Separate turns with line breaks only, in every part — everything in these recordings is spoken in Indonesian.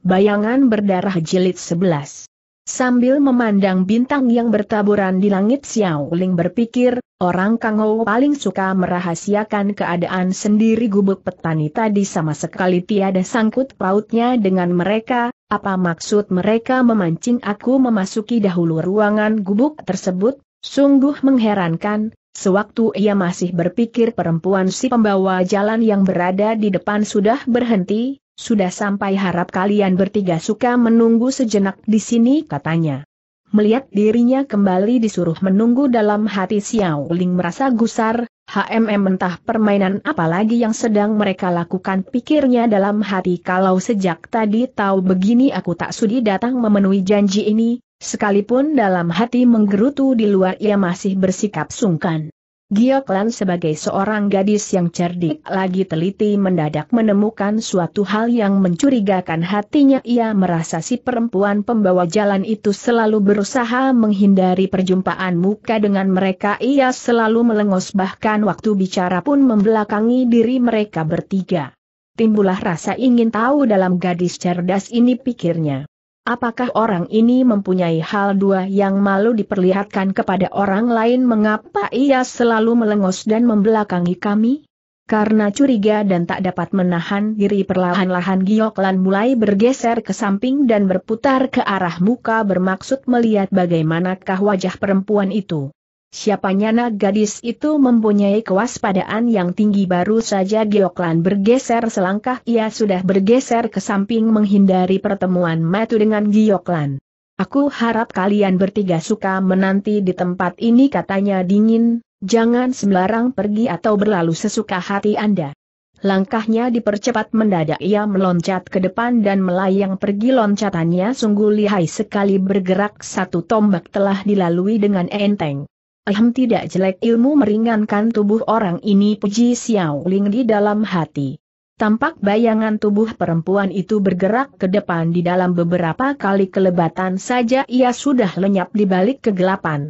Bayangan berdarah jilid 11. Sambil memandang bintang yang bertaburan di langit Xiao Ling berpikir, orang Kangou paling suka merahasiakan keadaan sendiri gubuk petani tadi sama sekali tiada sangkut pautnya dengan mereka, apa maksud mereka memancing aku memasuki dahulu ruangan gubuk tersebut? Sungguh mengherankan, Sewaktu ia masih berpikir perempuan si pembawa jalan yang berada di depan sudah berhenti, sudah sampai harap kalian bertiga suka menunggu sejenak di sini katanya. Melihat dirinya kembali disuruh menunggu dalam hati Xiao Ling merasa gusar, HMM entah permainan apa lagi yang sedang mereka lakukan pikirnya dalam hati kalau sejak tadi tahu begini aku tak sudi datang memenuhi janji ini, sekalipun dalam hati menggerutu di luar ia masih bersikap sungkan. Gioklan sebagai seorang gadis yang cerdik lagi teliti mendadak menemukan suatu hal yang mencurigakan hatinya ia merasa si perempuan pembawa jalan itu selalu berusaha menghindari perjumpaan muka dengan mereka ia selalu melengos bahkan waktu bicara pun membelakangi diri mereka bertiga. Timbulah rasa ingin tahu dalam gadis cerdas ini pikirnya. Apakah orang ini mempunyai hal dua yang malu diperlihatkan kepada orang lain mengapa ia selalu melengos dan membelakangi kami? Karena curiga dan tak dapat menahan diri perlahan-lahan Gioklan mulai bergeser ke samping dan berputar ke arah muka bermaksud melihat bagaimanakah wajah perempuan itu. Siapanya nak gadis itu mempunyai kewaspadaan yang tinggi baru saja Gioklan bergeser selangkah ia sudah bergeser ke samping menghindari pertemuan Matu dengan Gioklan. Aku harap kalian bertiga suka menanti di tempat ini katanya dingin, jangan sembarang pergi atau berlalu sesuka hati Anda. Langkahnya dipercepat mendadak ia meloncat ke depan dan melayang pergi loncatannya sungguh lihai sekali bergerak satu tombak telah dilalui dengan enteng. Ehm tidak jelek ilmu meringankan tubuh orang ini puji Xiao Ling di dalam hati. Tampak bayangan tubuh perempuan itu bergerak ke depan di dalam beberapa kali kelebatan saja ia sudah lenyap di balik kegelapan.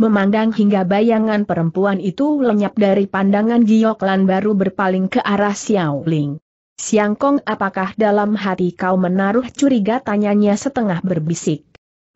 Memandang hingga bayangan perempuan itu lenyap dari pandangan Gioklan baru berpaling ke arah Xiao Ling. Siangkong apakah dalam hati kau menaruh curiga tanyanya setengah berbisik.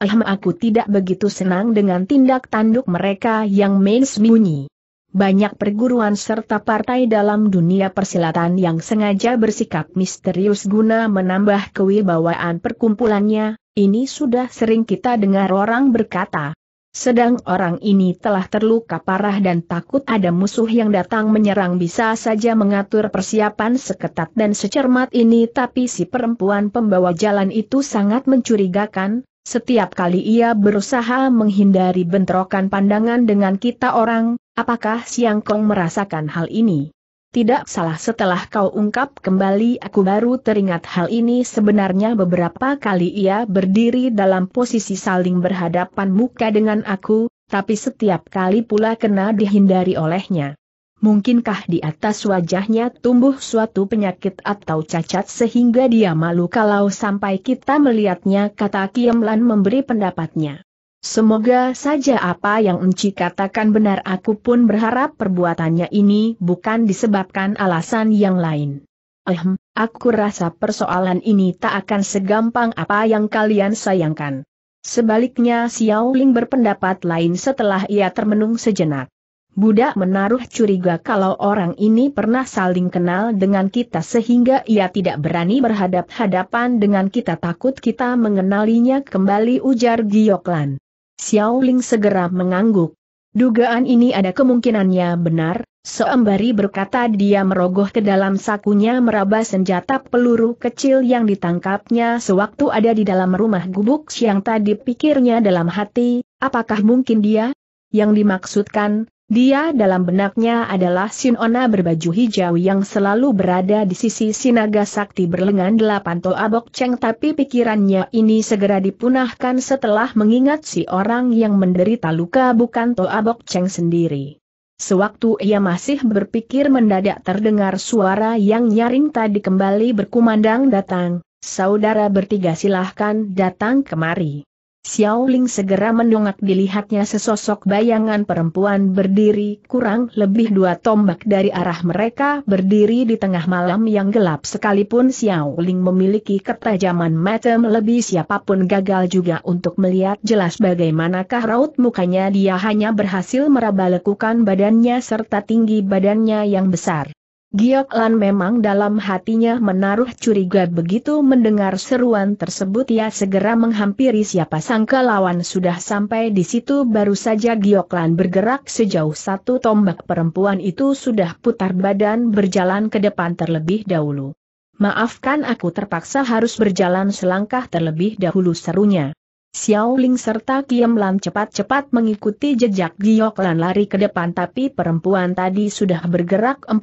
Alhamdulillah aku tidak begitu senang dengan tindak tanduk mereka yang main sembunyi. Banyak perguruan serta partai dalam dunia persilatan yang sengaja bersikap misterius guna menambah kewibawaan perkumpulannya, ini sudah sering kita dengar orang berkata. Sedang orang ini telah terluka parah dan takut ada musuh yang datang menyerang bisa saja mengatur persiapan seketat dan secermat ini tapi si perempuan pembawa jalan itu sangat mencurigakan, setiap kali ia berusaha menghindari bentrokan pandangan dengan kita orang, apakah Siang Kong merasakan hal ini? Tidak salah setelah kau ungkap kembali aku baru teringat hal ini sebenarnya beberapa kali ia berdiri dalam posisi saling berhadapan muka dengan aku, tapi setiap kali pula kena dihindari olehnya. Mungkinkah di atas wajahnya tumbuh suatu penyakit atau cacat sehingga dia malu kalau sampai kita melihatnya kata Lan memberi pendapatnya. Semoga saja apa yang Enci katakan benar aku pun berharap perbuatannya ini bukan disebabkan alasan yang lain. Ehm, aku rasa persoalan ini tak akan segampang apa yang kalian sayangkan. Sebaliknya Xiao Ling berpendapat lain setelah ia termenung sejenak. Budak menaruh curiga kalau orang ini pernah saling kenal dengan kita sehingga ia tidak berani berhadap-hadapan dengan kita takut kita mengenalinya kembali ujar Gioklan. Xiao Ling segera mengangguk. Dugaan ini ada kemungkinannya benar, seembari berkata dia merogoh ke dalam sakunya meraba senjata peluru kecil yang ditangkapnya sewaktu ada di dalam rumah gubuk siang tadi pikirnya dalam hati, apakah mungkin dia? Yang dimaksudkan, dia dalam benaknya adalah Sinona berbaju hijau yang selalu berada di sisi Sinaga Sakti berlengan delapan toa ceng tapi pikirannya ini segera dipunahkan setelah mengingat si orang yang menderita luka bukan toa ceng sendiri. Sewaktu ia masih berpikir mendadak terdengar suara yang nyaring tadi kembali berkumandang datang, saudara bertiga silahkan datang kemari. Xiao Ling segera mendongak dilihatnya sesosok bayangan perempuan berdiri kurang lebih dua tombak dari arah mereka berdiri di tengah malam yang gelap sekalipun Xiao Ling memiliki ketajaman mata lebih siapapun gagal juga untuk melihat jelas bagaimanakah raut mukanya dia hanya berhasil meraba lekukan badannya serta tinggi badannya yang besar. Giok Lan memang dalam hatinya menaruh curiga begitu mendengar seruan tersebut ia segera menghampiri siapa sangka lawan sudah sampai di situ baru saja Giok Lan bergerak sejauh satu tombak perempuan itu sudah putar badan berjalan ke depan terlebih dahulu. Maafkan aku terpaksa harus berjalan selangkah terlebih dahulu serunya. Xiao Ling serta Kiem Lan cepat-cepat mengikuti jejak Giok Lan lari ke depan tapi perempuan tadi sudah bergerak 4-5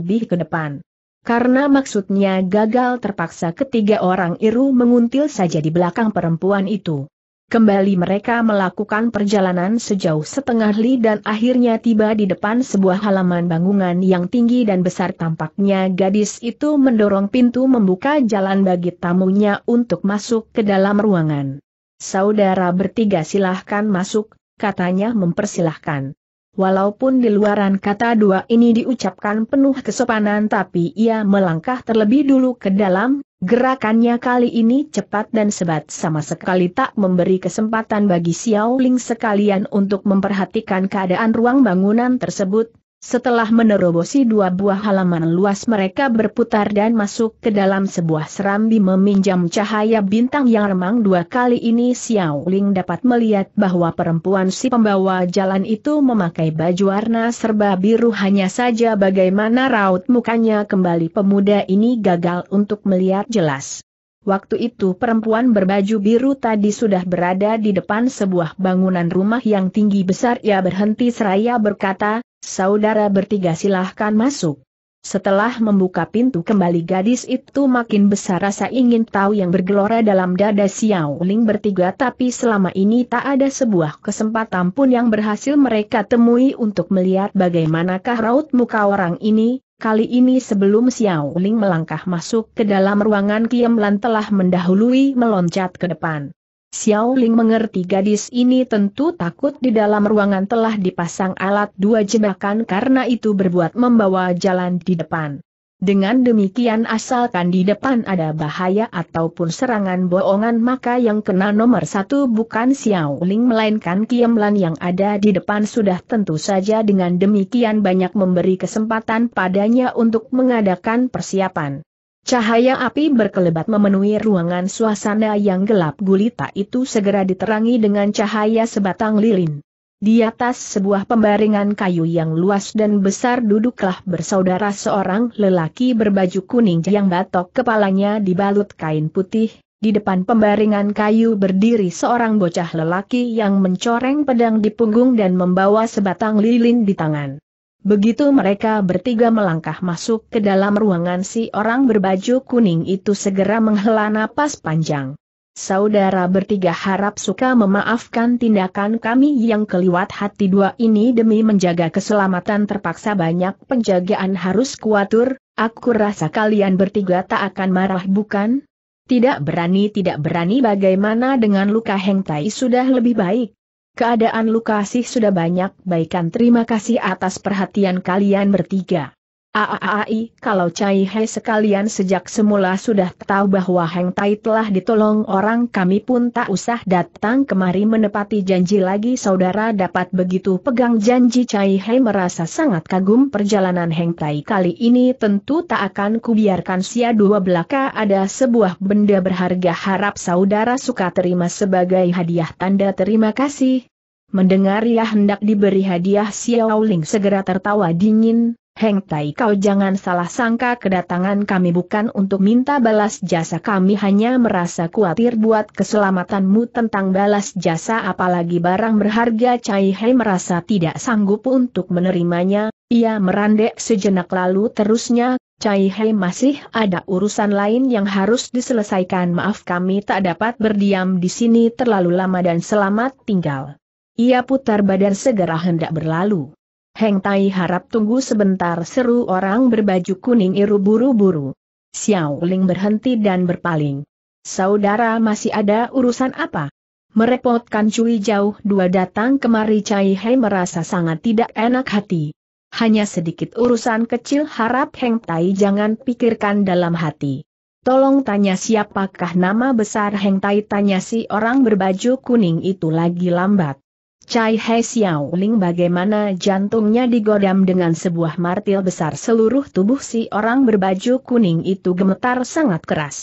lebih ke depan. Karena maksudnya gagal terpaksa ketiga orang Iru menguntil saja di belakang perempuan itu. Kembali mereka melakukan perjalanan sejauh setengah li dan akhirnya tiba di depan sebuah halaman bangunan yang tinggi dan besar tampaknya gadis itu mendorong pintu membuka jalan bagi tamunya untuk masuk ke dalam ruangan. Saudara bertiga silahkan masuk, katanya mempersilahkan. Walaupun di luaran kata dua ini diucapkan penuh kesopanan tapi ia melangkah terlebih dulu ke dalam, gerakannya kali ini cepat dan sebat sama sekali tak memberi kesempatan bagi Xiao Ling sekalian untuk memperhatikan keadaan ruang bangunan tersebut, setelah menerobosi dua buah halaman luas mereka berputar dan masuk ke dalam sebuah serambi meminjam cahaya bintang yang remang dua kali ini Xiao Ling dapat melihat bahwa perempuan si pembawa jalan itu memakai baju warna serba biru hanya saja bagaimana raut mukanya kembali pemuda ini gagal untuk melihat jelas. Waktu itu perempuan berbaju biru tadi sudah berada di depan sebuah bangunan rumah yang tinggi besar ia berhenti seraya berkata, Saudara bertiga silahkan masuk. Setelah membuka pintu kembali gadis itu makin besar rasa ingin tahu yang bergelora dalam dada Xiao Ling bertiga tapi selama ini tak ada sebuah kesempatan pun yang berhasil mereka temui untuk melihat bagaimanakah raut muka orang ini, kali ini sebelum Xiao Ling melangkah masuk ke dalam ruangan Kiemlan telah mendahului meloncat ke depan. Xiao Ling mengerti gadis ini tentu takut di dalam ruangan telah dipasang alat dua jebakan karena itu berbuat membawa jalan di depan. Dengan demikian asalkan di depan ada bahaya ataupun serangan bohongan maka yang kena nomor satu bukan Xiao Ling melainkan Kiemlan yang ada di depan sudah tentu saja dengan demikian banyak memberi kesempatan padanya untuk mengadakan persiapan. Cahaya api berkelebat memenuhi ruangan suasana yang gelap gulita itu segera diterangi dengan cahaya sebatang lilin. Di atas sebuah pembaringan kayu yang luas dan besar duduklah bersaudara seorang lelaki berbaju kuning yang batok kepalanya dibalut kain putih, di depan pembaringan kayu berdiri seorang bocah lelaki yang mencoreng pedang di punggung dan membawa sebatang lilin di tangan. Begitu mereka bertiga melangkah masuk ke dalam ruangan si orang berbaju kuning itu segera menghela napas panjang. Saudara bertiga harap suka memaafkan tindakan kami yang keliwat hati dua ini demi menjaga keselamatan terpaksa banyak penjagaan harus kuatur, aku rasa kalian bertiga tak akan marah bukan? Tidak berani tidak berani bagaimana dengan luka hengtai sudah lebih baik, Keadaan Lukasih sudah banyak baikkan terima kasih atas perhatian kalian bertiga. Aaai, kalau Cai He sekalian sejak semula sudah tahu bahwa Heng Tai telah ditolong orang kami pun tak usah datang kemari menepati janji lagi saudara dapat begitu pegang janji Cai He merasa sangat kagum perjalanan Heng Tai kali ini tentu tak akan kubiarkan sia dua belaka ada sebuah benda berharga harap saudara suka terima sebagai hadiah tanda terima kasih. Mendengar ia hendak diberi hadiah Xiao Ling segera tertawa dingin, Heng Tai kau jangan salah sangka kedatangan kami bukan untuk minta balas jasa kami hanya merasa khawatir buat keselamatanmu tentang balas jasa apalagi barang berharga Cai Hei merasa tidak sanggup untuk menerimanya, ia merandek sejenak lalu terusnya, Cai Hei masih ada urusan lain yang harus diselesaikan maaf kami tak dapat berdiam di sini terlalu lama dan selamat tinggal. Ia putar badan segera hendak berlalu. Heng Tai harap tunggu sebentar seru orang berbaju kuning iru buru-buru. Xiao Ling berhenti dan berpaling. Saudara masih ada urusan apa? Merepotkan Cui Jauh dua datang kemari Cai Hei merasa sangat tidak enak hati. Hanya sedikit urusan kecil harap Heng Tai jangan pikirkan dalam hati. Tolong tanya siapakah nama besar Heng Tai tanya si orang berbaju kuning itu lagi lambat. Cai He Xiao Ling bagaimana jantungnya digodam dengan sebuah martil besar seluruh tubuh si orang berbaju kuning itu gemetar sangat keras.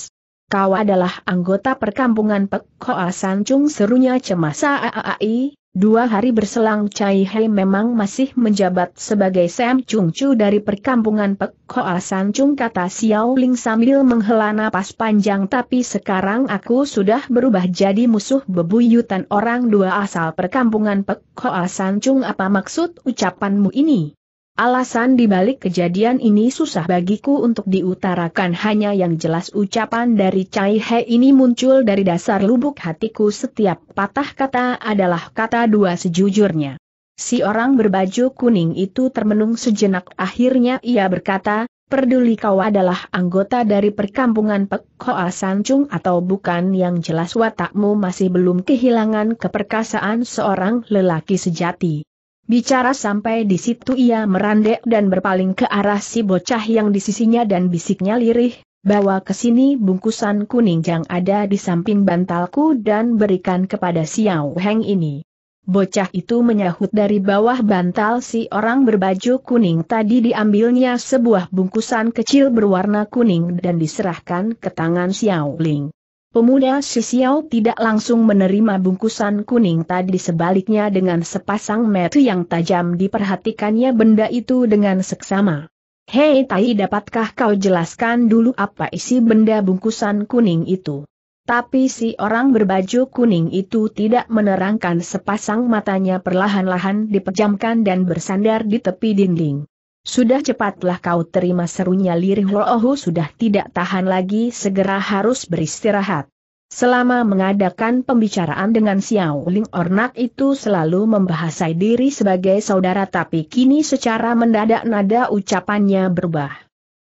Kau adalah anggota perkampungan Pek Hoa Sancung serunya cemas aaai, Dua hari berselang Chai Hei memang masih menjabat sebagai Sam Chung Chu dari perkampungan Pek Hoa San Chung kata Xiao Ling sambil menghela napas panjang tapi sekarang aku sudah berubah jadi musuh bebuyutan orang dua asal perkampungan Pek Hoa San Chung apa maksud ucapanmu ini? Alasan dibalik kejadian ini susah bagiku untuk diutarakan hanya yang jelas ucapan dari Chai He ini muncul dari dasar lubuk hatiku setiap patah kata adalah kata dua sejujurnya. Si orang berbaju kuning itu termenung sejenak akhirnya ia berkata, Perduli kau adalah anggota dari perkampungan Pek Hoa Sancung atau bukan yang jelas watakmu masih belum kehilangan keperkasaan seorang lelaki sejati. Bicara sampai di situ ia merandek dan berpaling ke arah si bocah yang di sisinya dan bisiknya lirih, bawa ke sini bungkusan kuning yang ada di samping bantalku dan berikan kepada Xiao Heng ini. Bocah itu menyahut dari bawah bantal si orang berbaju kuning tadi diambilnya sebuah bungkusan kecil berwarna kuning dan diserahkan ke tangan Xiao Ling. Pemuda Sisiao tidak langsung menerima bungkusan kuning tadi sebaliknya dengan sepasang mata yang tajam diperhatikannya benda itu dengan seksama. Hei Tai dapatkah kau jelaskan dulu apa isi benda bungkusan kuning itu? Tapi si orang berbaju kuning itu tidak menerangkan sepasang matanya perlahan-lahan dipejamkan dan bersandar di tepi dinding. Sudah cepatlah kau terima serunya lirih Loohu sudah tidak tahan lagi segera harus beristirahat. Selama mengadakan pembicaraan dengan Xiao Ling Ornak itu selalu membahasai diri sebagai saudara tapi kini secara mendadak nada ucapannya berubah.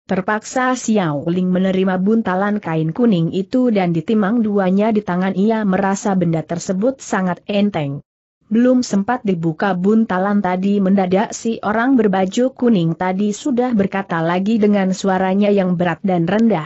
Terpaksa Xiao Ling menerima buntalan kain kuning itu dan ditimang duanya di tangan ia merasa benda tersebut sangat enteng. Belum sempat dibuka buntalan tadi mendadak si orang berbaju kuning tadi sudah berkata lagi dengan suaranya yang berat dan rendah.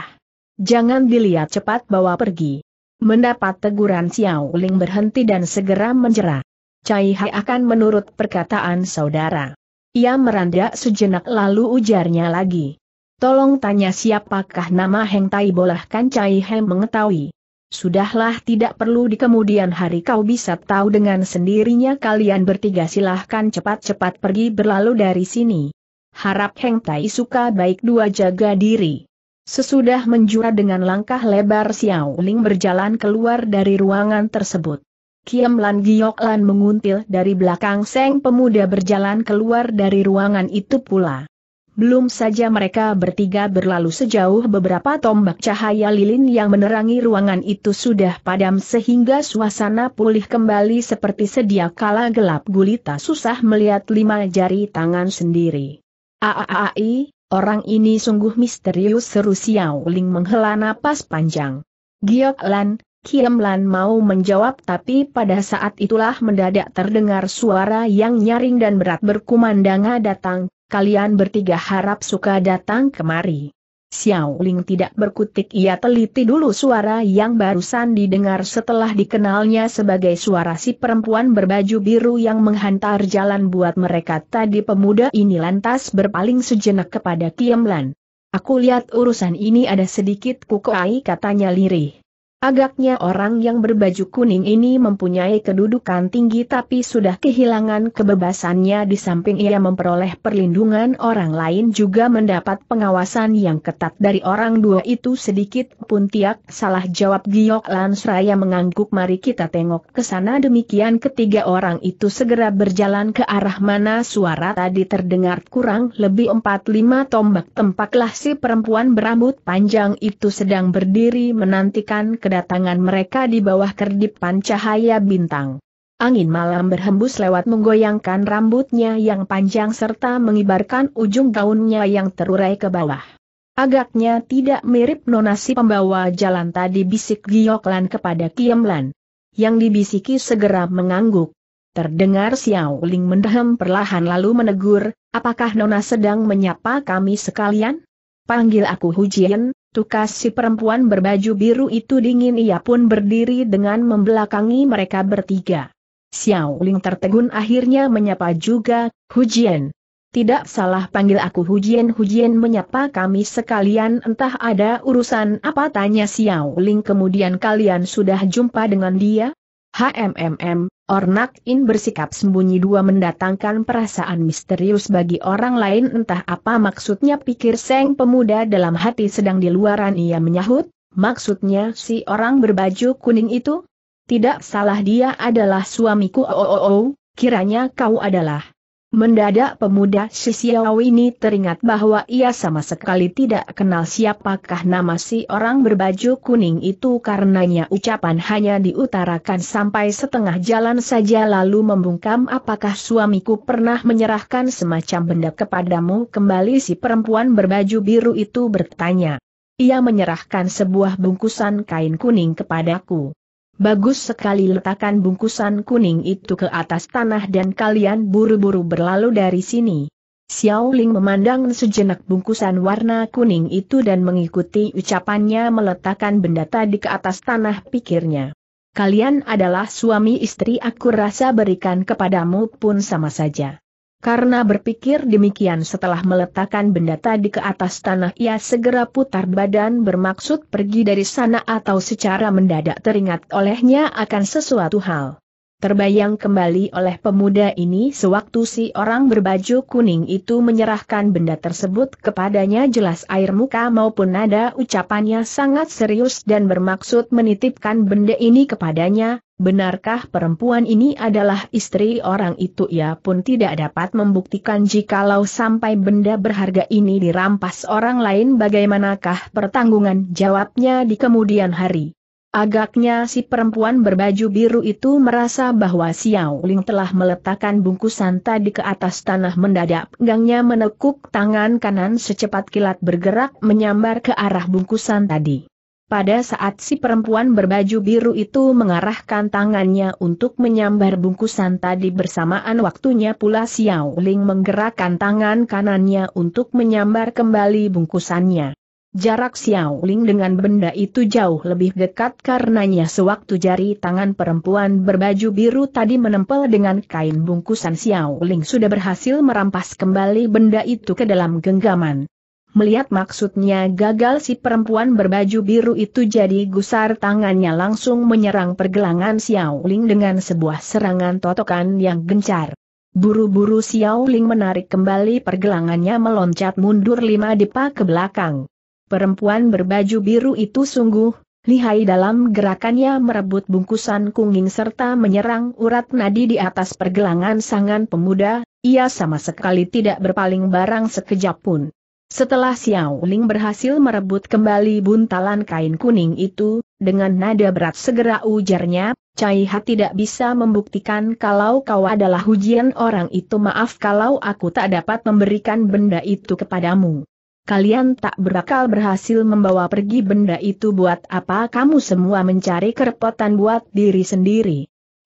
Jangan dilihat cepat bawa pergi. Mendapat teguran Xiao Ling berhenti dan segera menyerah Cai Hai akan menurut perkataan saudara. Ia merandak sejenak lalu ujarnya lagi. Tolong tanya siapakah nama Heng Tai bolehkan Cai Hai mengetahui. Sudahlah tidak perlu di kemudian hari kau bisa tahu dengan sendirinya kalian bertiga silahkan cepat-cepat pergi berlalu dari sini. Harap Heng Tai suka baik dua jaga diri. Sesudah menjura dengan langkah lebar Xiao Ling berjalan keluar dari ruangan tersebut. Kiam Lan Giok Lan menguntil dari belakang Seng Pemuda berjalan keluar dari ruangan itu pula. Belum saja mereka bertiga berlalu sejauh beberapa tombak cahaya lilin yang menerangi ruangan itu sudah padam sehingga suasana pulih kembali seperti sedia kala gelap gulita susah melihat lima jari tangan sendiri. Aaai, orang ini sungguh misterius seru Xiao Ling menghela napas panjang. Giok Lan, Kiam Lan mau menjawab tapi pada saat itulah mendadak terdengar suara yang nyaring dan berat berkumandanga datang, kalian bertiga harap suka datang kemari. Xiao Ling tidak berkutik ia teliti dulu suara yang barusan didengar setelah dikenalnya sebagai suara si perempuan berbaju biru yang menghantar jalan buat mereka tadi pemuda ini lantas berpaling sejenak kepada Kiemlan. Aku lihat urusan ini ada sedikit kukuai katanya lirih. Agaknya orang yang berbaju kuning ini mempunyai kedudukan tinggi tapi sudah kehilangan kebebasannya di samping ia memperoleh perlindungan orang lain juga mendapat pengawasan yang ketat dari orang dua itu sedikit pun tiak salah jawab Giok Lansraya mengangguk mari kita tengok ke sana demikian ketiga orang itu segera berjalan ke arah mana suara tadi terdengar kurang lebih empat lima tombak tempaklah si perempuan berambut panjang itu sedang berdiri menantikan ke kedatangan mereka di bawah kerdipan cahaya bintang. Angin malam berhembus lewat menggoyangkan rambutnya yang panjang serta mengibarkan ujung gaunnya yang terurai ke bawah. Agaknya tidak mirip nonasi pembawa jalan tadi bisik Gioklan kepada Kiemlan. Yang dibisiki segera mengangguk. Terdengar Xiao Ling mendehem perlahan lalu menegur, apakah Nona sedang menyapa kami sekalian? Panggil aku Hujian, Tukas si perempuan berbaju biru itu dingin ia pun berdiri dengan membelakangi mereka bertiga. Xiao Ling tertegun akhirnya menyapa juga, Hujian. Tidak salah panggil aku Hujian Hujian menyapa kami sekalian entah ada urusan apa tanya Xiao Ling kemudian kalian sudah jumpa dengan dia? HMMM, Ornak In bersikap sembunyi dua mendatangkan perasaan misterius bagi orang lain entah apa maksudnya pikir Seng pemuda dalam hati sedang di luaran ia menyahut, maksudnya si orang berbaju kuning itu? Tidak salah dia adalah suamiku oh oh oh, oh kiranya kau adalah. Mendadak pemuda si Xiao ini teringat bahwa ia sama sekali tidak kenal siapakah nama si orang berbaju kuning itu karenanya ucapan hanya diutarakan sampai setengah jalan saja lalu membungkam apakah suamiku pernah menyerahkan semacam benda kepadamu kembali si perempuan berbaju biru itu bertanya. Ia menyerahkan sebuah bungkusan kain kuning kepadaku. Bagus sekali letakkan bungkusan kuning itu ke atas tanah dan kalian buru-buru berlalu dari sini. Xiao Ling memandang sejenak bungkusan warna kuning itu dan mengikuti ucapannya meletakkan benda tadi ke atas tanah pikirnya. Kalian adalah suami istri aku rasa berikan kepadamu pun sama saja. Karena berpikir demikian setelah meletakkan benda tadi ke atas tanah ia segera putar badan bermaksud pergi dari sana atau secara mendadak teringat olehnya akan sesuatu hal. Terbayang kembali oleh pemuda ini sewaktu si orang berbaju kuning itu menyerahkan benda tersebut kepadanya jelas air muka maupun nada ucapannya sangat serius dan bermaksud menitipkan benda ini kepadanya, benarkah perempuan ini adalah istri orang itu ia pun tidak dapat membuktikan jikalau sampai benda berharga ini dirampas orang lain bagaimanakah pertanggungan jawabnya di kemudian hari. Agaknya si perempuan berbaju biru itu merasa bahwa Xiao Ling telah meletakkan bungkusan tadi ke atas tanah mendadak. Gangnya menekuk tangan kanan secepat kilat bergerak menyambar ke arah bungkusan tadi. Pada saat si perempuan berbaju biru itu mengarahkan tangannya untuk menyambar bungkusan tadi bersamaan waktunya pula Xiao Ling menggerakkan tangan kanannya untuk menyambar kembali bungkusannya. Jarak Xiao Ling dengan benda itu jauh lebih dekat karenanya sewaktu jari tangan perempuan berbaju biru tadi menempel dengan kain bungkusan Xiao Ling sudah berhasil merampas kembali benda itu ke dalam genggaman. Melihat maksudnya gagal si perempuan berbaju biru itu jadi gusar tangannya langsung menyerang pergelangan Xiao Ling dengan sebuah serangan totokan yang gencar. Buru-buru Xiao Ling menarik kembali pergelangannya meloncat mundur lima depa ke belakang. Perempuan berbaju biru itu sungguh lihai dalam gerakannya merebut bungkusan kunging serta menyerang urat nadi di atas pergelangan sangan pemuda, ia sama sekali tidak berpaling barang sekejap pun. Setelah Xiao Ling berhasil merebut kembali buntalan kain kuning itu, dengan nada berat segera ujarnya, Cai Ha tidak bisa membuktikan kalau kau adalah hujian orang itu maaf kalau aku tak dapat memberikan benda itu kepadamu. Kalian tak berakal berhasil membawa pergi benda itu buat apa kamu semua mencari kerepotan buat diri sendiri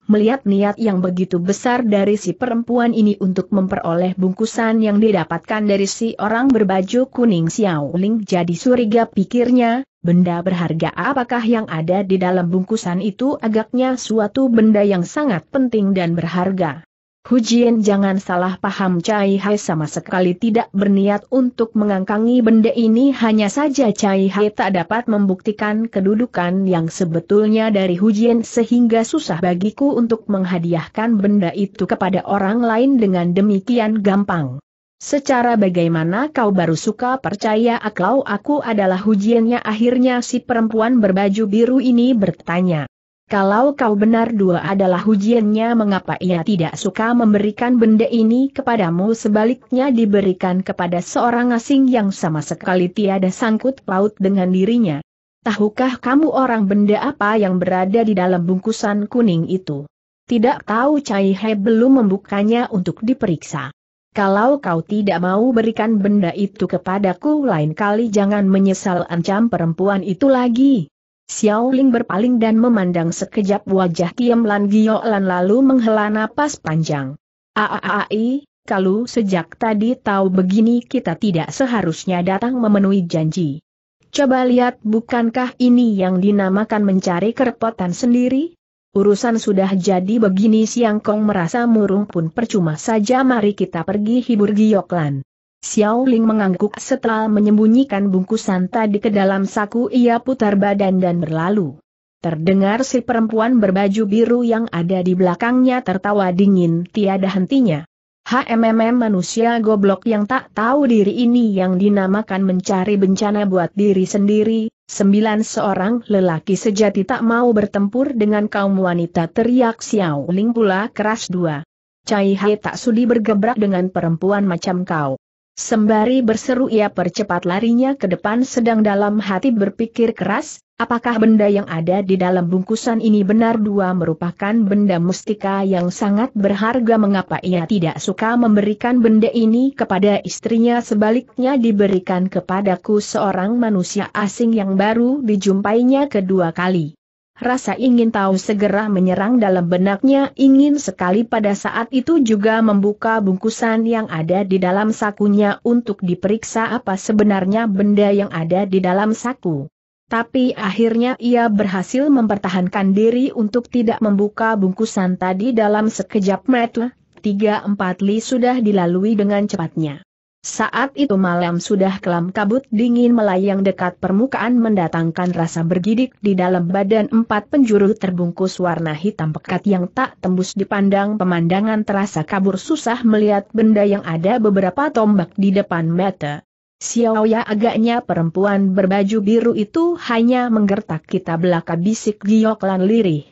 melihat niat yang begitu besar dari si perempuan ini untuk memperoleh bungkusan yang didapatkan dari si orang berbaju kuning Xiao Ling jadi suriga pikirnya, benda berharga apakah yang ada di dalam bungkusan itu agaknya suatu benda yang sangat penting dan berharga. Hujian jangan salah paham Cai Hai sama sekali tidak berniat untuk mengangkangi benda ini hanya saja Cai Hai tak dapat membuktikan kedudukan yang sebetulnya dari Hujian sehingga susah bagiku untuk menghadiahkan benda itu kepada orang lain dengan demikian gampang. Secara bagaimana kau baru suka percaya aklau aku adalah hujiannya akhirnya si perempuan berbaju biru ini bertanya. Kalau kau benar dua adalah hujiannya mengapa ia tidak suka memberikan benda ini kepadamu sebaliknya diberikan kepada seorang asing yang sama sekali tiada sangkut paut dengan dirinya. Tahukah kamu orang benda apa yang berada di dalam bungkusan kuning itu? Tidak tahu Cai He belum membukanya untuk diperiksa. Kalau kau tidak mau berikan benda itu kepadaku lain kali jangan menyesal ancam perempuan itu lagi. Xiao Ling berpaling dan memandang sekejap wajah Kiam Lan Gio Lan lalu menghela napas panjang. Aaai, kalau sejak tadi tahu begini kita tidak seharusnya datang memenuhi janji. Coba lihat bukankah ini yang dinamakan mencari kerepotan sendiri? Urusan sudah jadi begini Siang Kong merasa murung pun percuma saja mari kita pergi hibur Gioklan. Xiao Ling mengangguk setelah menyembunyikan bungkusan tadi ke dalam saku ia putar badan dan berlalu. Terdengar si perempuan berbaju biru yang ada di belakangnya tertawa dingin tiada hentinya. HMMM manusia goblok yang tak tahu diri ini yang dinamakan mencari bencana buat diri sendiri, sembilan seorang lelaki sejati tak mau bertempur dengan kaum wanita teriak Xiao Ling pula keras dua. Cai Hai tak sudi bergebrak dengan perempuan macam kau. Sembari berseru ia percepat larinya ke depan sedang dalam hati berpikir keras, apakah benda yang ada di dalam bungkusan ini benar dua merupakan benda mustika yang sangat berharga mengapa ia tidak suka memberikan benda ini kepada istrinya sebaliknya diberikan kepadaku seorang manusia asing yang baru dijumpainya kedua kali. Rasa ingin tahu segera menyerang dalam benaknya ingin sekali pada saat itu juga membuka bungkusan yang ada di dalam sakunya untuk diperiksa apa sebenarnya benda yang ada di dalam saku. Tapi akhirnya ia berhasil mempertahankan diri untuk tidak membuka bungkusan tadi dalam sekejap mata, tiga empat li sudah dilalui dengan cepatnya. Saat itu malam sudah kelam kabut dingin melayang dekat permukaan mendatangkan rasa bergidik di dalam badan empat penjuru terbungkus warna hitam pekat yang tak tembus dipandang pemandangan terasa kabur susah melihat benda yang ada beberapa tombak di depan mata. Xiaoya agaknya perempuan berbaju biru itu hanya menggertak kita belaka bisik gioklan lirih.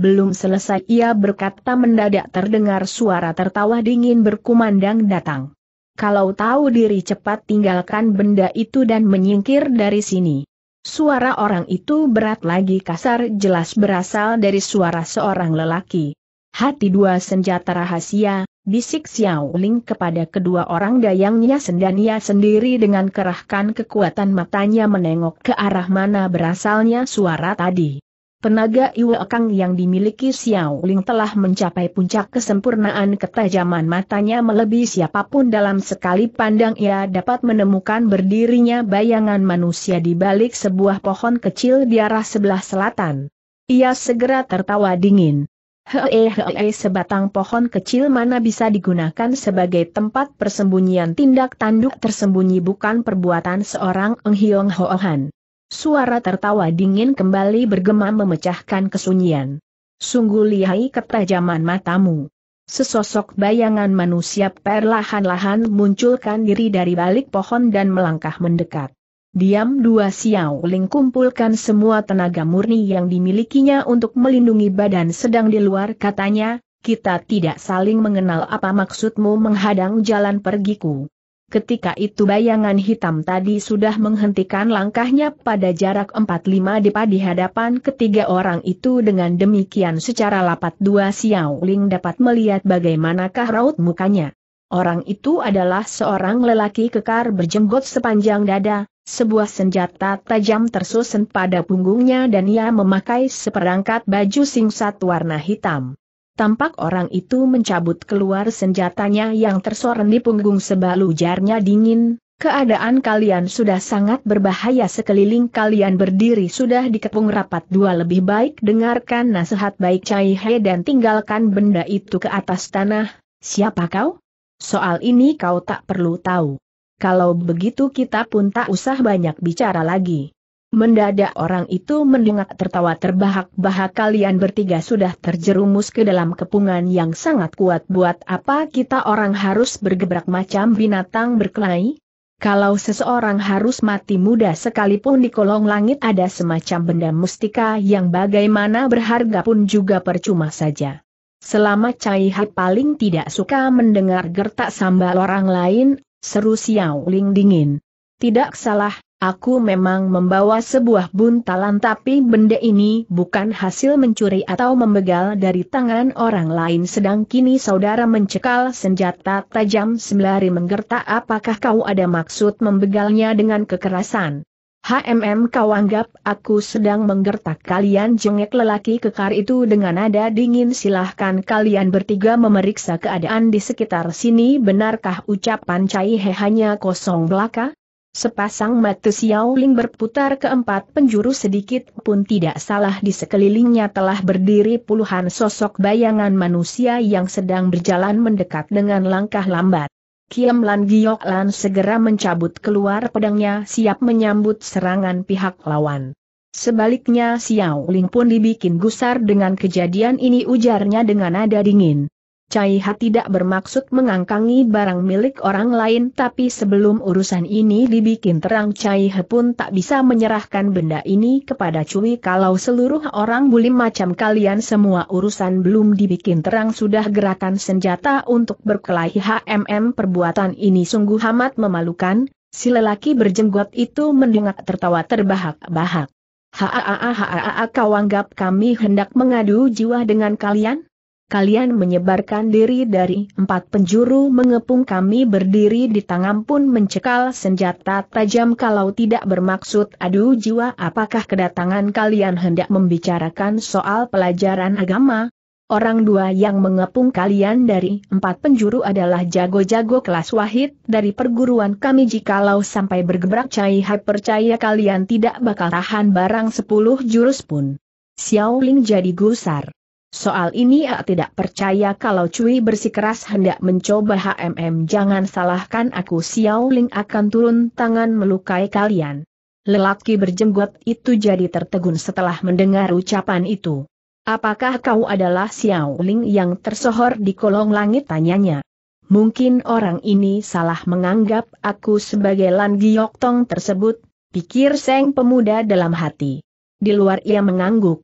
Belum selesai ia berkata mendadak terdengar suara tertawa dingin berkumandang datang kalau tahu diri cepat tinggalkan benda itu dan menyingkir dari sini. Suara orang itu berat lagi kasar jelas berasal dari suara seorang lelaki. Hati dua senjata rahasia, bisik Xiao Ling kepada kedua orang dayangnya sendania sendiri dengan kerahkan kekuatan matanya menengok ke arah mana berasalnya suara tadi. Tenaga Iwakang yang dimiliki Xiao Ling telah mencapai puncak kesempurnaan ketajaman matanya melebihi siapapun dalam sekali pandang ia dapat menemukan berdirinya bayangan manusia di balik sebuah pohon kecil di arah sebelah selatan. Ia segera tertawa dingin. -he -he, sebatang pohon kecil mana bisa digunakan sebagai tempat persembunyian tindak tanduk tersembunyi bukan perbuatan seorang Eng Hiong Han. Suara tertawa dingin kembali bergema memecahkan kesunyian. Sungguh lihai ketajaman matamu. Sesosok bayangan manusia perlahan-lahan munculkan diri dari balik pohon dan melangkah mendekat. Diam dua Xiao Ling kumpulkan semua tenaga murni yang dimilikinya untuk melindungi badan sedang di luar katanya, kita tidak saling mengenal apa maksudmu menghadang jalan pergiku. Ketika itu bayangan hitam tadi sudah menghentikan langkahnya pada jarak 45 depa di hadapan ketiga orang itu dengan demikian secara lapat dua Xiao Ling dapat melihat bagaimanakah raut mukanya. Orang itu adalah seorang lelaki kekar berjenggot sepanjang dada, sebuah senjata tajam tersusun pada punggungnya dan ia memakai seperangkat baju singsat warna hitam. Tampak orang itu mencabut keluar senjatanya yang tersoreng di punggung sebalu jarnya dingin, keadaan kalian sudah sangat berbahaya sekeliling kalian berdiri sudah dikepung rapat dua lebih baik dengarkan nasihat baik Cai He dan tinggalkan benda itu ke atas tanah, siapa kau? Soal ini kau tak perlu tahu. Kalau begitu kita pun tak usah banyak bicara lagi. Mendadak orang itu mendengar tertawa terbahak-bahak kalian bertiga sudah terjerumus ke dalam kepungan yang sangat kuat buat apa kita orang harus bergebrak macam binatang berkelahi? Kalau seseorang harus mati muda sekalipun di kolong langit ada semacam benda mustika yang bagaimana berharga pun juga percuma saja. Selama Cai Hai paling tidak suka mendengar gertak sambal orang lain, seru Xiao Ling dingin. Tidak salah, Aku memang membawa sebuah buntalan tapi benda ini bukan hasil mencuri atau membegal dari tangan orang lain sedang kini saudara mencekal senjata tajam sembari menggerta apakah kau ada maksud membegalnya dengan kekerasan. HMM kau anggap aku sedang menggertak kalian jengek lelaki kekar itu dengan nada dingin silahkan kalian bertiga memeriksa keadaan di sekitar sini benarkah ucapan Cai He hanya kosong belaka? Sepasang mata Ling berputar ke empat penjuru sedikit pun tidak salah di sekelilingnya telah berdiri puluhan sosok bayangan manusia yang sedang berjalan mendekat dengan langkah lambat. Kiam Lan Giok Lan segera mencabut keluar pedangnya siap menyambut serangan pihak lawan. Sebaliknya Xiao Ling pun dibikin gusar dengan kejadian ini ujarnya dengan nada dingin. Cai Ha tidak bermaksud mengangkangi barang milik orang lain tapi sebelum urusan ini dibikin terang Cai Ha pun tak bisa menyerahkan benda ini kepada Cui kalau seluruh orang bulim macam kalian semua urusan belum dibikin terang sudah gerakan senjata untuk berkelahi HMM perbuatan ini sungguh amat memalukan, si lelaki berjenggot itu mendengar tertawa terbahak-bahak. Haaaha kau anggap kami hendak mengadu jiwa dengan kalian? kalian menyebarkan diri dari empat penjuru mengepung kami berdiri di tangan pun mencekal senjata tajam kalau tidak bermaksud aduh jiwa apakah kedatangan kalian hendak membicarakan soal pelajaran agama? Orang dua yang mengepung kalian dari empat penjuru adalah jago-jago kelas wahid dari perguruan kami jikalau sampai bergebrak cai hai percaya kalian tidak bakal tahan barang sepuluh jurus pun. Xiao Ling jadi gusar. Soal ini aku tidak percaya kalau Cui bersikeras hendak mencoba HMM jangan salahkan aku Xiao Ling akan turun tangan melukai kalian. Lelaki berjenggot itu jadi tertegun setelah mendengar ucapan itu. Apakah kau adalah Xiao Ling yang tersohor di kolong langit tanyanya? Mungkin orang ini salah menganggap aku sebagai Lan Giok Tong tersebut, pikir Seng Pemuda dalam hati. Di luar ia mengangguk.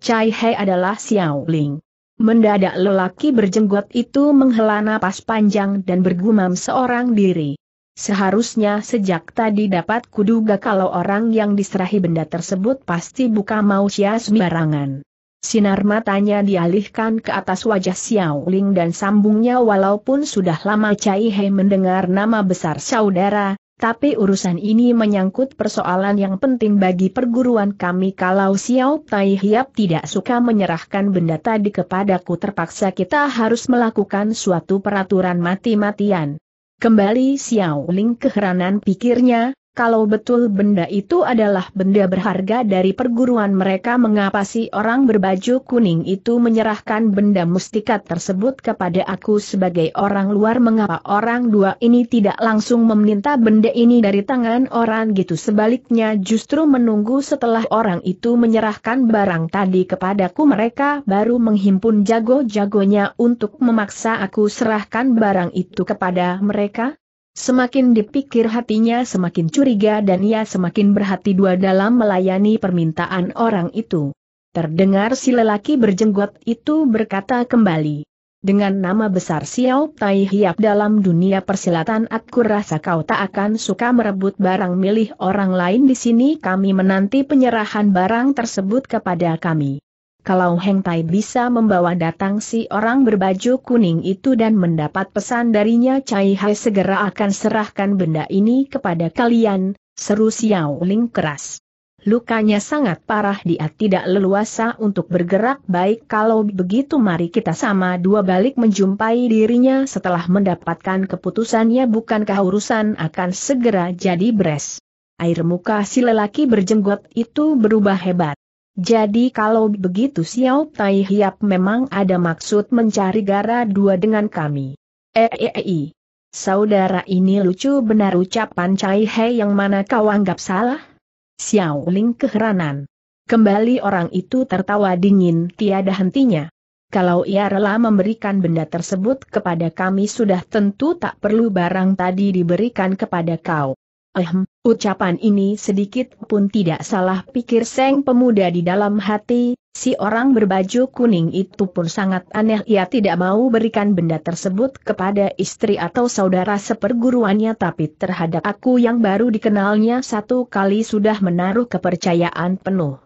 Cai He adalah Xiao Ling. Mendadak lelaki berjenggot itu menghela napas panjang dan bergumam seorang diri. Seharusnya sejak tadi dapat kuduga kalau orang yang diserahi benda tersebut pasti buka mau sia sembarangan. Sinar matanya dialihkan ke atas wajah Xiao Ling dan sambungnya walaupun sudah lama Cai He mendengar nama besar saudara, tapi urusan ini menyangkut persoalan yang penting bagi perguruan kami kalau Xiao Tai Hiap tidak suka menyerahkan benda tadi kepadaku terpaksa kita harus melakukan suatu peraturan mati-matian. Kembali Xiao Ling keheranan pikirnya, kalau betul benda itu adalah benda berharga dari perguruan mereka mengapa si orang berbaju kuning itu menyerahkan benda mustika tersebut kepada aku sebagai orang luar mengapa orang dua ini tidak langsung meminta benda ini dari tangan orang gitu sebaliknya justru menunggu setelah orang itu menyerahkan barang tadi kepadaku mereka baru menghimpun jago-jagonya untuk memaksa aku serahkan barang itu kepada mereka? Semakin dipikir hatinya semakin curiga dan ia semakin berhati dua dalam melayani permintaan orang itu. Terdengar si lelaki berjenggot itu berkata kembali. Dengan nama besar Xiao Tai Hiap dalam dunia persilatan aku rasa kau tak akan suka merebut barang milik orang lain di sini kami menanti penyerahan barang tersebut kepada kami kalau Heng Tai bisa membawa datang si orang berbaju kuning itu dan mendapat pesan darinya Cai Hai segera akan serahkan benda ini kepada kalian, seru Xiao Ling keras. Lukanya sangat parah dia tidak leluasa untuk bergerak baik kalau begitu mari kita sama dua balik menjumpai dirinya setelah mendapatkan keputusannya bukankah urusan akan segera jadi beres. Air muka si lelaki berjenggot itu berubah hebat. Jadi kalau begitu Xiao Tai Hiap memang ada maksud mencari gara dua dengan kami. Eeei. Eh, eh, eh, Saudara ini lucu benar ucapan Cai He yang mana kau anggap salah? Xiao Ling keheranan. Kembali orang itu tertawa dingin tiada hentinya. Kalau ia rela memberikan benda tersebut kepada kami sudah tentu tak perlu barang tadi diberikan kepada kau. Ehm, ucapan ini sedikit pun tidak salah pikir Seng pemuda di dalam hati, si orang berbaju kuning itu pun sangat aneh ia tidak mau berikan benda tersebut kepada istri atau saudara seperguruannya tapi terhadap aku yang baru dikenalnya satu kali sudah menaruh kepercayaan penuh.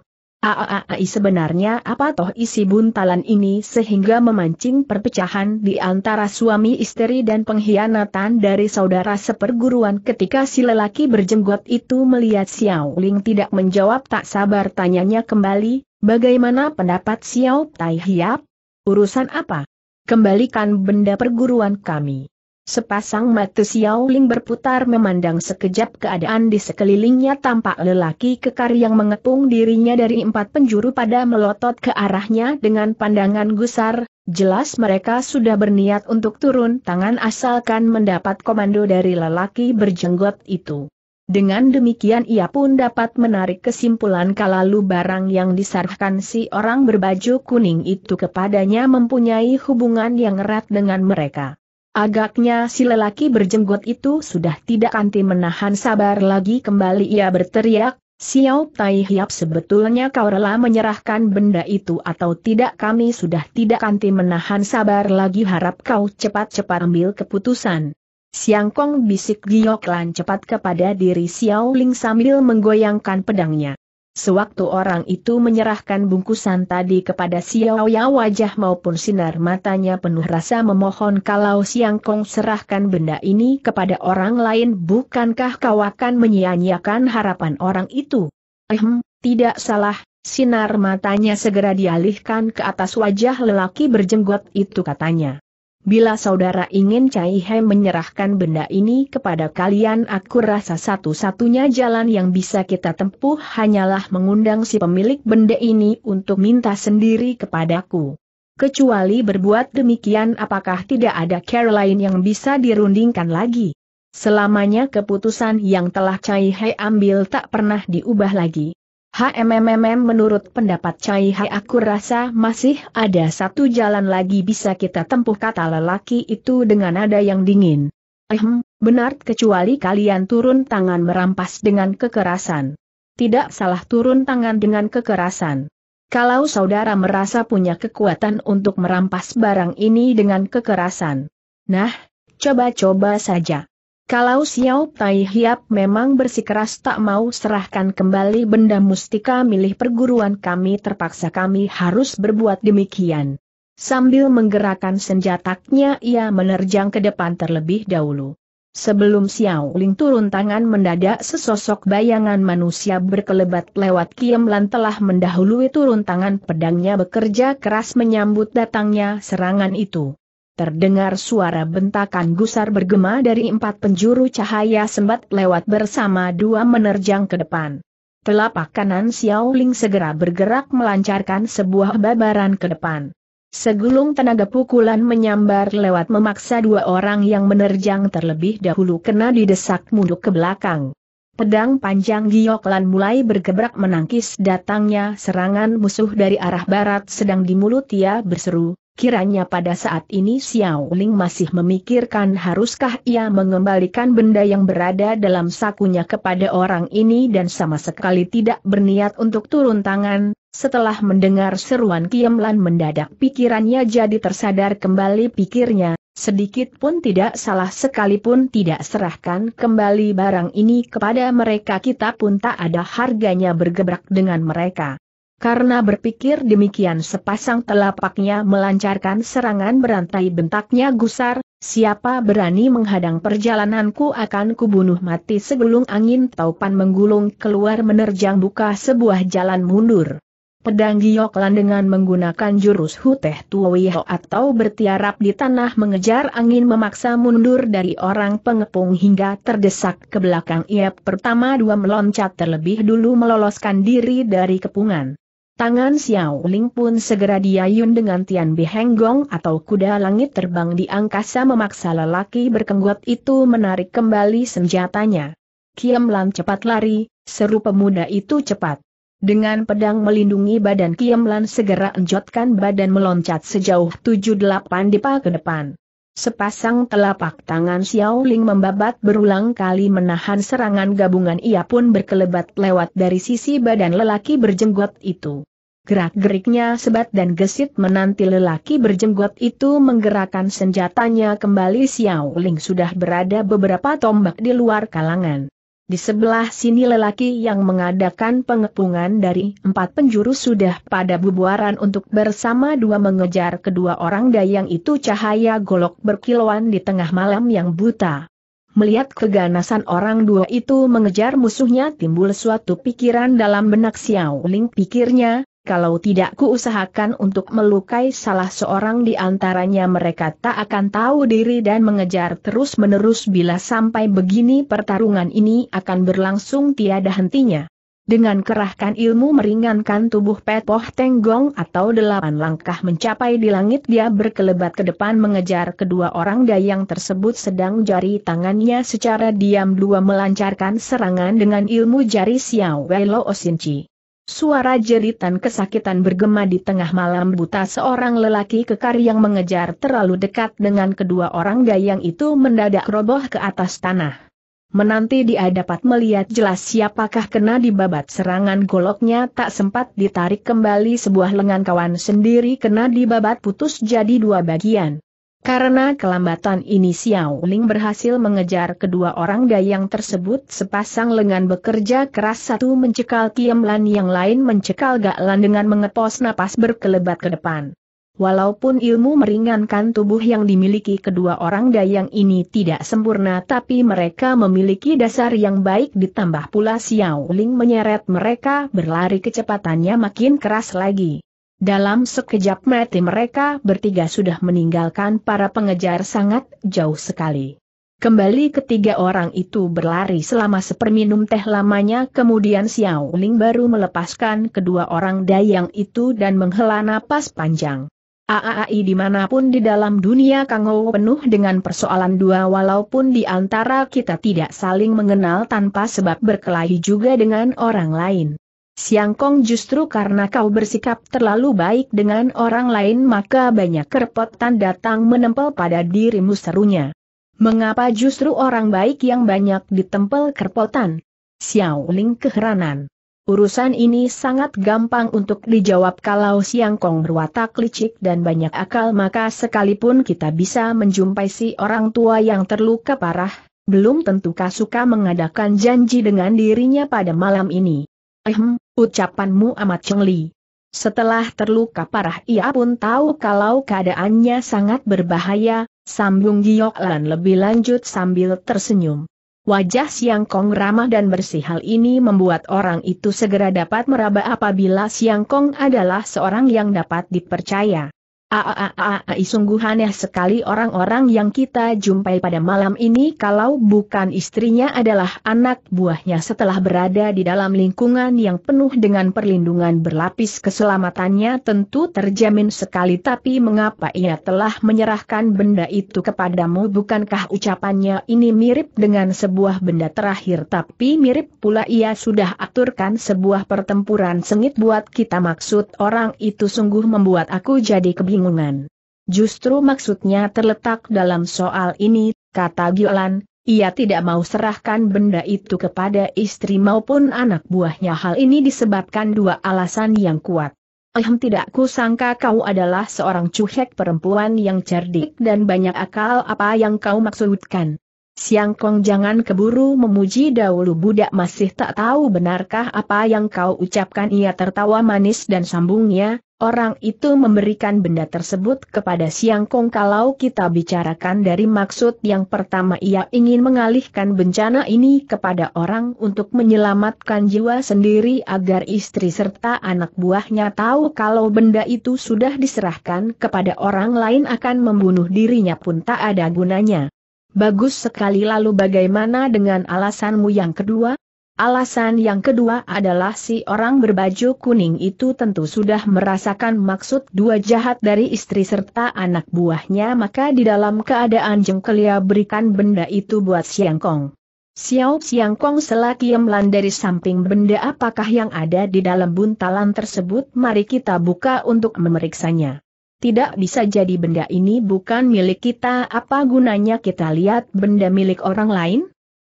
Aaai sebenarnya apa toh isi buntalan ini sehingga memancing perpecahan di antara suami istri dan pengkhianatan dari saudara seperguruan ketika si lelaki berjenggot itu melihat Xiao Ling tidak menjawab tak sabar tanyanya kembali, bagaimana pendapat Xiao Tai Hiap? Urusan apa? Kembalikan benda perguruan kami. Sepasang mata Ling berputar memandang sekejap keadaan di sekelilingnya tampak lelaki kekar yang mengepung dirinya dari empat penjuru pada melotot ke arahnya dengan pandangan gusar, jelas mereka sudah berniat untuk turun tangan asalkan mendapat komando dari lelaki berjenggot itu. Dengan demikian ia pun dapat menarik kesimpulan kalau barang yang disarahkan si orang berbaju kuning itu kepadanya mempunyai hubungan yang erat dengan mereka. Agaknya si lelaki berjenggot itu sudah tidak anti menahan sabar lagi kembali ia berteriak, Siau Tai Hiap sebetulnya kau rela menyerahkan benda itu atau tidak kami sudah tidak anti menahan sabar lagi harap kau cepat-cepat ambil keputusan. Siang Kong bisik Gioklan cepat kepada diri Xiao Ling sambil menggoyangkan pedangnya. Sewaktu orang itu menyerahkan bungkusan tadi kepada Xiao Ya wajah maupun sinar matanya penuh rasa memohon kalau Siang Kong serahkan benda ini kepada orang lain bukankah kau akan menyia-nyiakan harapan orang itu? Ehm, tidak salah, sinar matanya segera dialihkan ke atas wajah lelaki berjenggot itu katanya. Bila saudara ingin Cai He menyerahkan benda ini kepada kalian aku rasa satu-satunya jalan yang bisa kita tempuh hanyalah mengundang si pemilik benda ini untuk minta sendiri kepadaku. Kecuali berbuat demikian apakah tidak ada care lain yang bisa dirundingkan lagi? Selamanya keputusan yang telah Cai He ambil tak pernah diubah lagi. HMMM menurut pendapat Chai Hai aku rasa masih ada satu jalan lagi bisa kita tempuh kata lelaki itu dengan nada yang dingin. Ehm, benar kecuali kalian turun tangan merampas dengan kekerasan. Tidak salah turun tangan dengan kekerasan. Kalau saudara merasa punya kekuatan untuk merampas barang ini dengan kekerasan. Nah, coba-coba saja. Kalau Xiao Tai Hiap memang bersikeras tak mau serahkan kembali benda mustika milik perguruan kami terpaksa kami harus berbuat demikian. Sambil menggerakkan senjataknya ia menerjang ke depan terlebih dahulu. Sebelum Xiao Ling turun tangan mendadak sesosok bayangan manusia berkelebat lewat Kiemlan telah mendahului turun tangan pedangnya bekerja keras menyambut datangnya serangan itu. Terdengar suara bentakan gusar bergema dari empat penjuru cahaya sembat lewat bersama dua menerjang ke depan. Telapak kanan Xiao Ling segera bergerak melancarkan sebuah babaran ke depan. Segulung tenaga pukulan menyambar lewat memaksa dua orang yang menerjang terlebih dahulu kena didesak mundur ke belakang. Pedang panjang Gioklan mulai bergebrak menangkis datangnya serangan musuh dari arah barat sedang di mulut ia berseru, Kiranya pada saat ini Xiao Ling masih memikirkan haruskah ia mengembalikan benda yang berada dalam sakunya kepada orang ini dan sama sekali tidak berniat untuk turun tangan, setelah mendengar seruan Lan mendadak pikirannya jadi tersadar kembali pikirnya, sedikit pun tidak salah sekalipun tidak serahkan kembali barang ini kepada mereka kita pun tak ada harganya bergebrak dengan mereka. Karena berpikir demikian sepasang telapaknya melancarkan serangan berantai bentaknya gusar, siapa berani menghadang perjalananku akan kubunuh mati sebelum angin taupan menggulung keluar menerjang buka sebuah jalan mundur. Pedang giok dengan menggunakan jurus huteh tuwiho atau bertiarap di tanah mengejar angin memaksa mundur dari orang pengepung hingga terdesak ke belakang Iap pertama dua meloncat terlebih dulu meloloskan diri dari kepungan. Tangan Xiao Ling pun segera diayun dengan Tian Bihenggong atau kuda langit terbang di angkasa memaksa lelaki berkenggot itu menarik kembali senjatanya. Kiam Lam cepat lari, seru pemuda itu cepat. Dengan pedang melindungi badan Kiam Lan segera enjotkan badan meloncat sejauh 7-8 dipa ke depan. Sepasang telapak tangan Xiao Ling membabat berulang kali menahan serangan gabungan ia pun berkelebat lewat dari sisi badan lelaki berjenggot itu. Gerak-geriknya sebat dan gesit menanti lelaki berjenggot itu menggerakkan senjatanya kembali Xiao Ling sudah berada beberapa tombak di luar kalangan. Di sebelah sini lelaki yang mengadakan pengepungan dari empat penjuru sudah pada bubuaran untuk bersama dua mengejar kedua orang dayang itu cahaya golok berkilauan di tengah malam yang buta. Melihat keganasan orang dua itu mengejar musuhnya timbul suatu pikiran dalam benak Xiao Ling pikirnya, kalau tidak kuusahakan untuk melukai salah seorang di antaranya mereka tak akan tahu diri dan mengejar terus-menerus bila sampai begini pertarungan ini akan berlangsung tiada hentinya. Dengan kerahkan ilmu meringankan tubuh petoh Tenggong atau delapan langkah mencapai di langit dia berkelebat ke depan mengejar kedua orang dayang tersebut sedang jari tangannya secara diam dua melancarkan serangan dengan ilmu jari Xiao Wei Lo Osinci. Suara jeritan kesakitan bergema di tengah malam buta seorang lelaki kekar yang mengejar terlalu dekat dengan kedua orang gayang itu mendadak roboh ke atas tanah. Menanti dia dapat melihat jelas siapakah kena dibabat serangan goloknya tak sempat ditarik kembali sebuah lengan kawan sendiri kena dibabat putus jadi dua bagian. Karena kelambatan ini Xiao Ling berhasil mengejar kedua orang dayang tersebut sepasang lengan bekerja keras satu mencekal Kiam Lan yang lain mencekal Gak Lan dengan mengepos napas berkelebat ke depan. Walaupun ilmu meringankan tubuh yang dimiliki kedua orang dayang ini tidak sempurna tapi mereka memiliki dasar yang baik ditambah pula Xiao Ling menyeret mereka berlari kecepatannya makin keras lagi. Dalam sekejap mati mereka bertiga sudah meninggalkan para pengejar sangat jauh sekali. Kembali ketiga orang itu berlari selama seperminum teh lamanya kemudian Xiao Ling baru melepaskan kedua orang dayang itu dan menghela napas panjang. AAI dimanapun di dalam dunia Kangou penuh dengan persoalan dua walaupun di antara kita tidak saling mengenal tanpa sebab berkelahi juga dengan orang lain. Siang Kong justru karena kau bersikap terlalu baik dengan orang lain maka banyak kerepotan datang menempel pada dirimu serunya. Mengapa justru orang baik yang banyak ditempel kerepotan? Xiao Ling keheranan. Urusan ini sangat gampang untuk dijawab kalau Siang Kong berwatak licik dan banyak akal maka sekalipun kita bisa menjumpai si orang tua yang terluka parah, belum tentu kasuka mengadakan janji dengan dirinya pada malam ini. Ehem, ucapanmu amat cengli. Setelah terluka parah ia pun tahu kalau keadaannya sangat berbahaya, sambung Giok Lan lebih lanjut sambil tersenyum. Wajah Siang Kong ramah dan bersih hal ini membuat orang itu segera dapat meraba apabila Siang Kong adalah seorang yang dapat dipercaya. Aaai sungguh aneh sekali orang-orang yang kita jumpai pada malam ini kalau bukan istrinya adalah anak buahnya setelah berada di dalam lingkungan yang penuh dengan perlindungan berlapis keselamatannya tentu terjamin sekali tapi mengapa ia telah menyerahkan benda itu kepadamu bukankah ucapannya ini mirip dengan sebuah benda terakhir tapi mirip pula ia sudah aturkan sebuah pertempuran sengit buat kita maksud orang itu sungguh membuat aku jadi kebingungan kebingungan. Justru maksudnya terletak dalam soal ini, kata Giolan, ia tidak mau serahkan benda itu kepada istri maupun anak buahnya hal ini disebabkan dua alasan yang kuat. Ehem tidak kusangka kau adalah seorang cuhek perempuan yang cerdik dan banyak akal apa yang kau maksudkan. Siang Kong jangan keburu memuji dahulu budak masih tak tahu benarkah apa yang kau ucapkan ia tertawa manis dan sambungnya, orang itu memberikan benda tersebut kepada Siang Kong kalau kita bicarakan dari maksud yang pertama ia ingin mengalihkan bencana ini kepada orang untuk menyelamatkan jiwa sendiri agar istri serta anak buahnya tahu kalau benda itu sudah diserahkan kepada orang lain akan membunuh dirinya pun tak ada gunanya. Bagus sekali lalu bagaimana dengan alasanmu yang kedua? Alasan yang kedua adalah si orang berbaju kuning itu tentu sudah merasakan maksud dua jahat dari istri serta anak buahnya maka di dalam keadaan jengkelia berikan benda itu buat Siang Kong. Xiao Siang Kong selagi emlan dari samping benda apakah yang ada di dalam buntalan tersebut mari kita buka untuk memeriksanya tidak bisa jadi benda ini bukan milik kita apa gunanya kita lihat benda milik orang lain?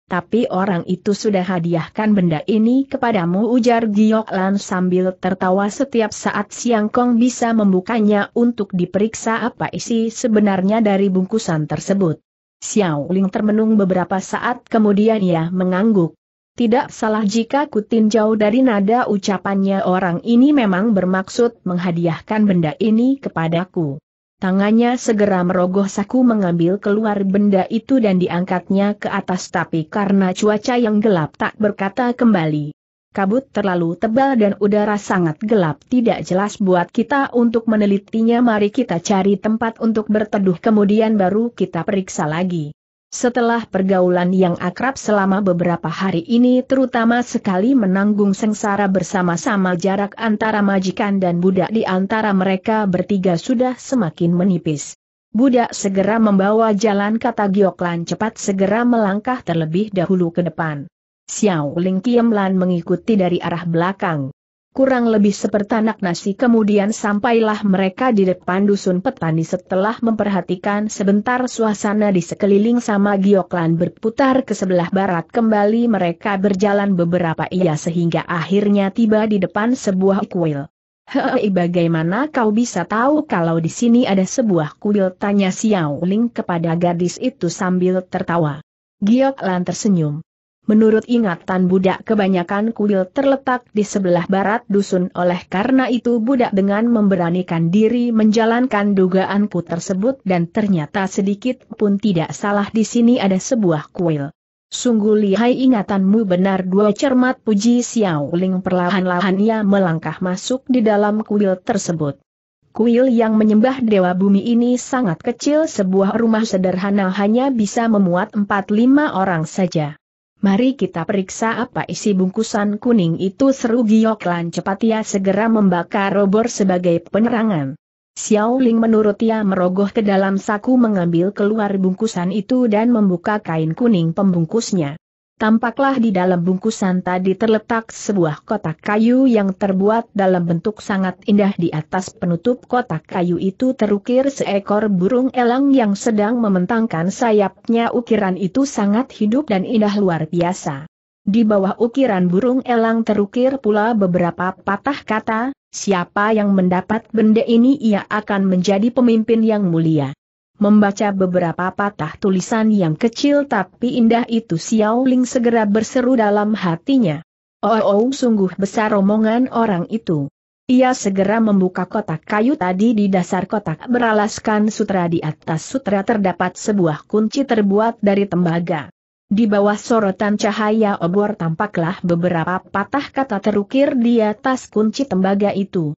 Tapi orang itu sudah hadiahkan benda ini kepadamu ujar Giok Lan sambil tertawa setiap saat Siang Kong bisa membukanya untuk diperiksa apa isi sebenarnya dari bungkusan tersebut. Xiao Ling termenung beberapa saat kemudian ia mengangguk. Tidak salah jika kutin jauh dari nada ucapannya orang ini memang bermaksud menghadiahkan benda ini kepadaku. Tangannya segera merogoh saku mengambil keluar benda itu dan diangkatnya ke atas tapi karena cuaca yang gelap tak berkata kembali. Kabut terlalu tebal dan udara sangat gelap tidak jelas buat kita untuk menelitinya mari kita cari tempat untuk berteduh kemudian baru kita periksa lagi. Setelah pergaulan yang akrab selama beberapa hari ini terutama sekali menanggung sengsara bersama-sama jarak antara majikan dan budak di antara mereka bertiga sudah semakin menipis. Budak segera membawa jalan kata Gioklan cepat segera melangkah terlebih dahulu ke depan. Xiao Ling Lan mengikuti dari arah belakang kurang lebih sepertanak nasi kemudian sampailah mereka di depan dusun petani setelah memperhatikan sebentar suasana di sekeliling sama Gioklan berputar ke sebelah barat kembali mereka berjalan beberapa ia sehingga akhirnya tiba di depan sebuah kuil. Hei bagaimana kau bisa tahu kalau di sini ada sebuah kuil tanya Xiao Ling kepada gadis itu sambil tertawa. Gioklan tersenyum. Menurut ingatan budak kebanyakan kuil terletak di sebelah barat dusun oleh karena itu budak dengan memberanikan diri menjalankan dugaanku tersebut dan ternyata sedikit pun tidak salah di sini ada sebuah kuil. Sungguh lihai ingatanmu benar dua cermat puji Xiao Ling perlahan-lahan ia melangkah masuk di dalam kuil tersebut. Kuil yang menyembah dewa bumi ini sangat kecil sebuah rumah sederhana hanya bisa memuat 4-5 orang saja. Mari kita periksa apa isi bungkusan kuning itu seru Giok Lan cepat ia segera membakar robor sebagai penerangan. Xiao Ling menurut ia merogoh ke dalam saku mengambil keluar bungkusan itu dan membuka kain kuning pembungkusnya tampaklah di dalam bungkusan tadi terletak sebuah kotak kayu yang terbuat dalam bentuk sangat indah di atas penutup kotak kayu itu terukir seekor burung elang yang sedang mementangkan sayapnya ukiran itu sangat hidup dan indah luar biasa. Di bawah ukiran burung elang terukir pula beberapa patah kata, siapa yang mendapat benda ini ia akan menjadi pemimpin yang mulia. Membaca beberapa patah tulisan yang kecil tapi indah itu Xiao Ling segera berseru dalam hatinya. Oh, oh, sungguh besar omongan orang itu. Ia segera membuka kotak kayu tadi di dasar kotak beralaskan sutra di atas sutra terdapat sebuah kunci terbuat dari tembaga. Di bawah sorotan cahaya obor tampaklah beberapa patah kata terukir di atas kunci tembaga itu.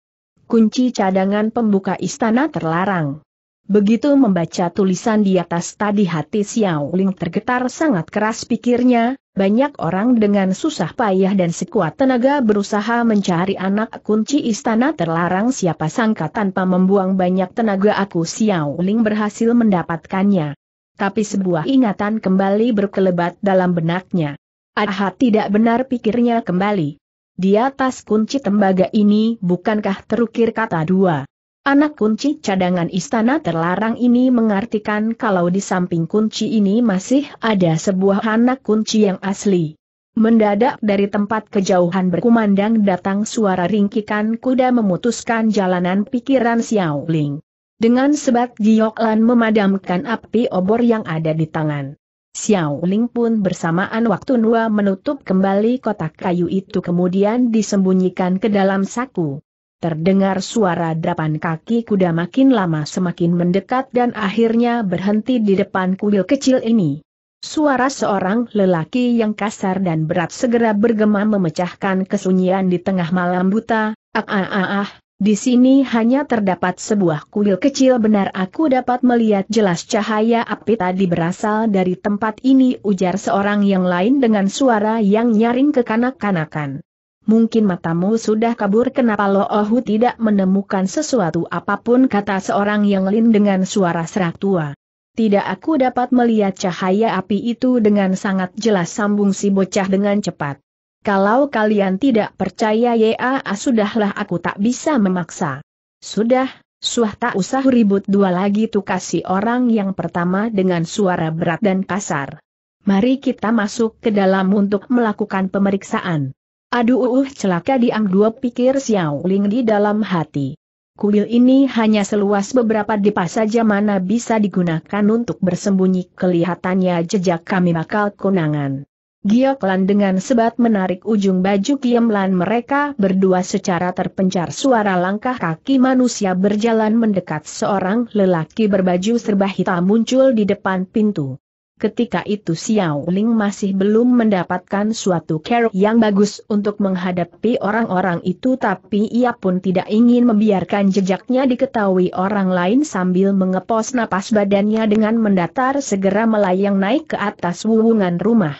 Kunci cadangan pembuka istana terlarang. Begitu membaca tulisan di atas tadi hati Xiao Ling tergetar sangat keras pikirnya, banyak orang dengan susah payah dan sekuat tenaga berusaha mencari anak kunci istana terlarang siapa sangka tanpa membuang banyak tenaga aku Xiao Ling berhasil mendapatkannya. Tapi sebuah ingatan kembali berkelebat dalam benaknya. Ah tidak benar pikirnya kembali. Di atas kunci tembaga ini bukankah terukir kata dua Anak kunci cadangan istana terlarang ini mengartikan kalau di samping kunci ini masih ada sebuah anak kunci yang asli. Mendadak dari tempat kejauhan berkumandang datang suara ringkikan kuda memutuskan jalanan pikiran Xiao Ling. Dengan sebat giok memadamkan api obor yang ada di tangan. Xiao Ling pun bersamaan waktu Nua menutup kembali kotak kayu itu kemudian disembunyikan ke dalam saku. Terdengar suara derapan kaki kuda makin lama semakin mendekat dan akhirnya berhenti di depan kuil kecil ini. Suara seorang lelaki yang kasar dan berat segera bergema memecahkan kesunyian di tengah malam buta, ah ah ah ah, di sini hanya terdapat sebuah kuil kecil benar aku dapat melihat jelas cahaya api tadi berasal dari tempat ini ujar seorang yang lain dengan suara yang nyaring kekanak-kanakan. Mungkin matamu sudah kabur kenapa Lo Ohu tidak menemukan sesuatu apapun kata seorang yang lin dengan suara serak tua. Tidak aku dapat melihat cahaya api itu dengan sangat jelas sambung si bocah dengan cepat. Kalau kalian tidak percaya ya sudahlah aku tak bisa memaksa. Sudah, suah tak usah ribut dua lagi tu kasih orang yang pertama dengan suara berat dan kasar. Mari kita masuk ke dalam untuk melakukan pemeriksaan. Aduh uh, uh celaka diang dua pikir Xiao Ling di dalam hati. Kuil ini hanya seluas beberapa depa saja mana bisa digunakan untuk bersembunyi kelihatannya jejak kami bakal konangan. Gioklan dengan sebat menarik ujung baju Kiemlan mereka berdua secara terpencar suara langkah kaki manusia berjalan mendekat seorang lelaki berbaju serba hitam muncul di depan pintu. Ketika itu Xiao Ling masih belum mendapatkan suatu care yang bagus untuk menghadapi orang-orang itu tapi ia pun tidak ingin membiarkan jejaknya diketahui orang lain sambil mengepos napas badannya dengan mendatar segera melayang naik ke atas wuwungan rumah.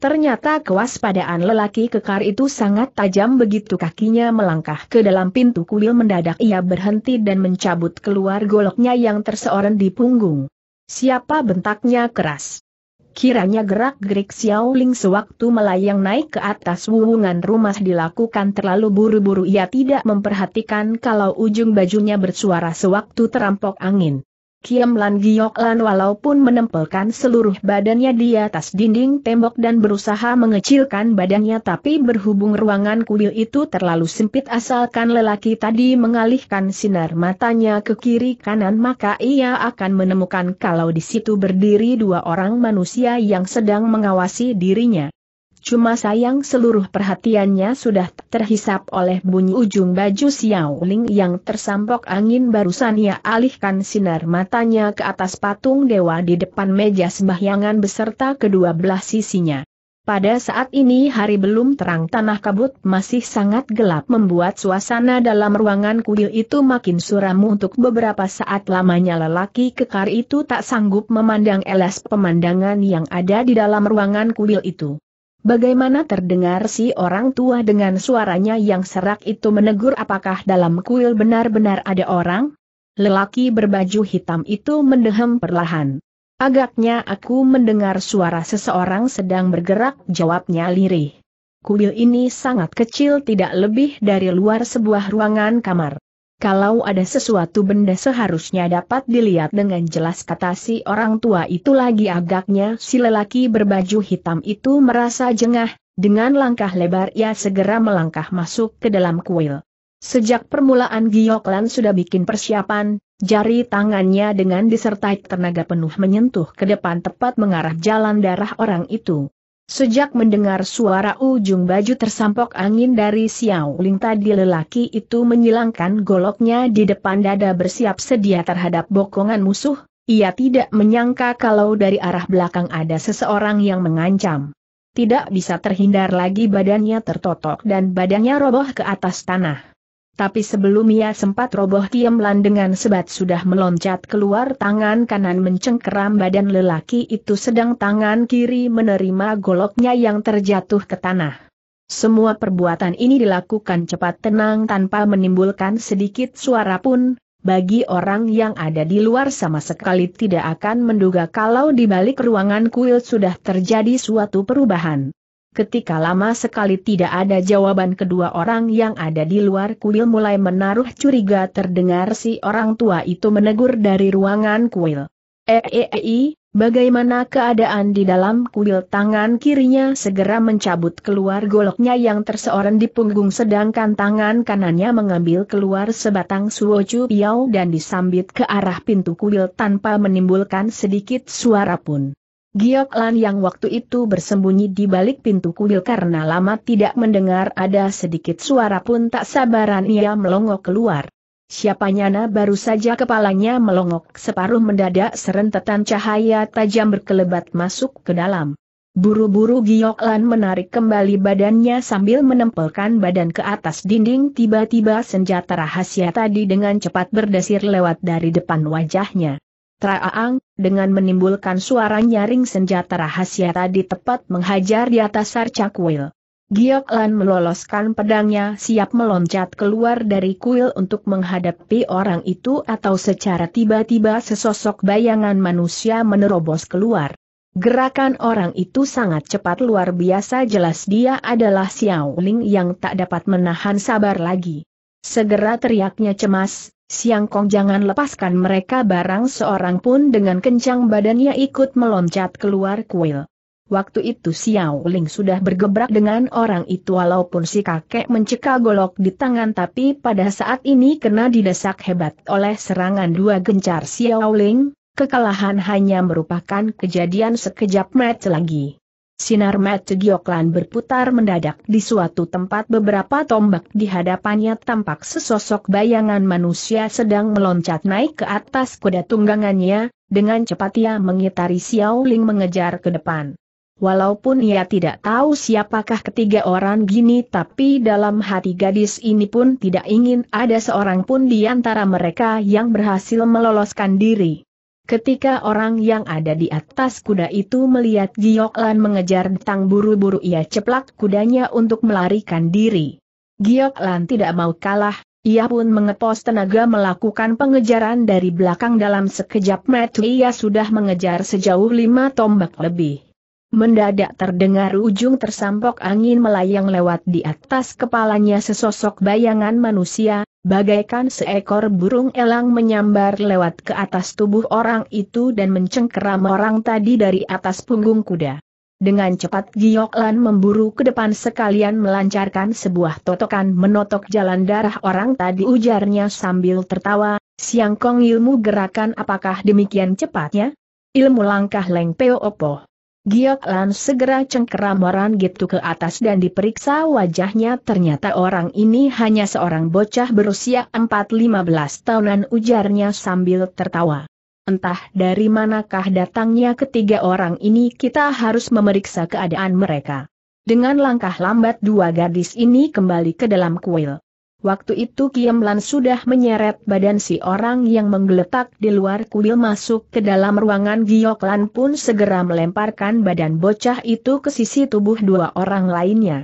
Ternyata kewaspadaan lelaki kekar itu sangat tajam begitu kakinya melangkah ke dalam pintu kuil mendadak ia berhenti dan mencabut keluar goloknya yang terseoren di punggung. Siapa bentaknya keras. Kiranya gerak-gerik Xiaoling sewaktu melayang naik ke atas wuwungan rumah dilakukan terlalu buru-buru ia tidak memperhatikan kalau ujung bajunya bersuara sewaktu terampok angin. Kiam Lan Giok Lan walaupun menempelkan seluruh badannya di atas dinding tembok dan berusaha mengecilkan badannya tapi berhubung ruangan kuil itu terlalu sempit asalkan lelaki tadi mengalihkan sinar matanya ke kiri kanan maka ia akan menemukan kalau di situ berdiri dua orang manusia yang sedang mengawasi dirinya. Cuma sayang seluruh perhatiannya sudah terhisap oleh bunyi ujung baju Xiao Ling yang tersampok angin barusan ia alihkan sinar matanya ke atas patung dewa di depan meja sembahyangan beserta kedua belah sisinya. Pada saat ini hari belum terang tanah kabut masih sangat gelap membuat suasana dalam ruangan kuil itu makin suram untuk beberapa saat lamanya lelaki kekar itu tak sanggup memandang elas pemandangan yang ada di dalam ruangan kuil itu. Bagaimana terdengar si orang tua dengan suaranya yang serak itu menegur apakah dalam kuil benar-benar ada orang? Lelaki berbaju hitam itu mendehem perlahan. Agaknya aku mendengar suara seseorang sedang bergerak, jawabnya lirih. Kuil ini sangat kecil tidak lebih dari luar sebuah ruangan kamar. Kalau ada sesuatu benda seharusnya dapat dilihat dengan jelas kata si orang tua itu lagi agaknya si lelaki berbaju hitam itu merasa jengah, dengan langkah lebar ia segera melangkah masuk ke dalam kuil. Sejak permulaan Gioklan sudah bikin persiapan, jari tangannya dengan disertai tenaga penuh menyentuh ke depan tepat mengarah jalan darah orang itu. Sejak mendengar suara ujung baju tersampok angin dari Xiao Ling tadi lelaki itu menyilangkan goloknya di depan dada bersiap sedia terhadap bokongan musuh, ia tidak menyangka kalau dari arah belakang ada seseorang yang mengancam. Tidak bisa terhindar lagi badannya tertotok dan badannya roboh ke atas tanah. Tapi sebelum ia sempat roboh lan dengan sebat sudah meloncat keluar tangan kanan mencengkeram badan lelaki itu sedang tangan kiri menerima goloknya yang terjatuh ke tanah. Semua perbuatan ini dilakukan cepat tenang tanpa menimbulkan sedikit suara pun, bagi orang yang ada di luar sama sekali tidak akan menduga kalau di balik ruangan kuil sudah terjadi suatu perubahan. Ketika lama sekali tidak ada jawaban kedua orang yang ada di luar kuil mulai menaruh curiga terdengar si orang tua itu menegur dari ruangan kuil. Eei, eh, eh, eh, bagaimana keadaan di dalam kuil tangan kirinya segera mencabut keluar goloknya yang terseoran di punggung sedangkan tangan kanannya mengambil keluar sebatang suocu piau dan disambit ke arah pintu kuil tanpa menimbulkan sedikit suara pun. Giok Lan yang waktu itu bersembunyi di balik pintu kuil karena lama tidak mendengar ada sedikit suara pun tak sabaran ia melongok keluar. Siapa nyana baru saja kepalanya melongok separuh mendadak serentetan cahaya tajam berkelebat masuk ke dalam. Buru-buru Giok Lan menarik kembali badannya sambil menempelkan badan ke atas dinding tiba-tiba senjata rahasia tadi dengan cepat berdesir lewat dari depan wajahnya. Traaang, dengan menimbulkan suara nyaring senjata rahasia tadi tepat menghajar di atas arca kuil. Giok Lan meloloskan pedangnya siap meloncat keluar dari kuil untuk menghadapi orang itu atau secara tiba-tiba sesosok bayangan manusia menerobos keluar. Gerakan orang itu sangat cepat luar biasa jelas dia adalah Xiao Ling yang tak dapat menahan sabar lagi. Segera teriaknya cemas, Siang Kong jangan lepaskan mereka barang seorang pun dengan kencang badannya ikut meloncat keluar kuil. Waktu itu Xiao Ling sudah bergebrak dengan orang itu walaupun si kakek mencekal golok di tangan tapi pada saat ini kena didesak hebat oleh serangan dua gencar Xiao Ling, kekalahan hanya merupakan kejadian sekejap match lagi. Sinar mata Gioklan berputar mendadak di suatu tempat beberapa tombak di hadapannya tampak sesosok bayangan manusia sedang meloncat naik ke atas kuda tunggangannya, dengan cepat ia mengitari Xiao Ling mengejar ke depan. Walaupun ia tidak tahu siapakah ketiga orang gini tapi dalam hati gadis ini pun tidak ingin ada seorang pun di antara mereka yang berhasil meloloskan diri. Ketika orang yang ada di atas kuda itu melihat Giok Lan mengejar Tang buru-buru ia ceplak kudanya untuk melarikan diri. Giok Lan tidak mau kalah, ia pun mengepos tenaga melakukan pengejaran dari belakang dalam sekejap mata ia sudah mengejar sejauh lima tombak lebih. Mendadak terdengar ujung tersampok angin melayang lewat di atas kepalanya sesosok bayangan manusia, Bagaikan seekor burung elang menyambar lewat ke atas tubuh orang itu dan mencengkeram orang tadi dari atas punggung kuda. Dengan cepat Giok Lan memburu ke depan sekalian melancarkan sebuah totokan menotok jalan darah orang tadi ujarnya sambil tertawa, Siang Kong ilmu gerakan apakah demikian cepatnya? Ilmu langkah Leng Peo Oppo. Giok Lan segera cengkeramoran gitu ke atas dan diperiksa wajahnya ternyata orang ini hanya seorang bocah berusia 4-15 tahunan ujarnya sambil tertawa. Entah dari manakah datangnya ketiga orang ini kita harus memeriksa keadaan mereka. Dengan langkah lambat dua gadis ini kembali ke dalam kuil. Waktu itu Lan sudah menyeret badan si orang yang menggeletak di luar kuil masuk ke dalam ruangan Gioklan pun segera melemparkan badan bocah itu ke sisi tubuh dua orang lainnya.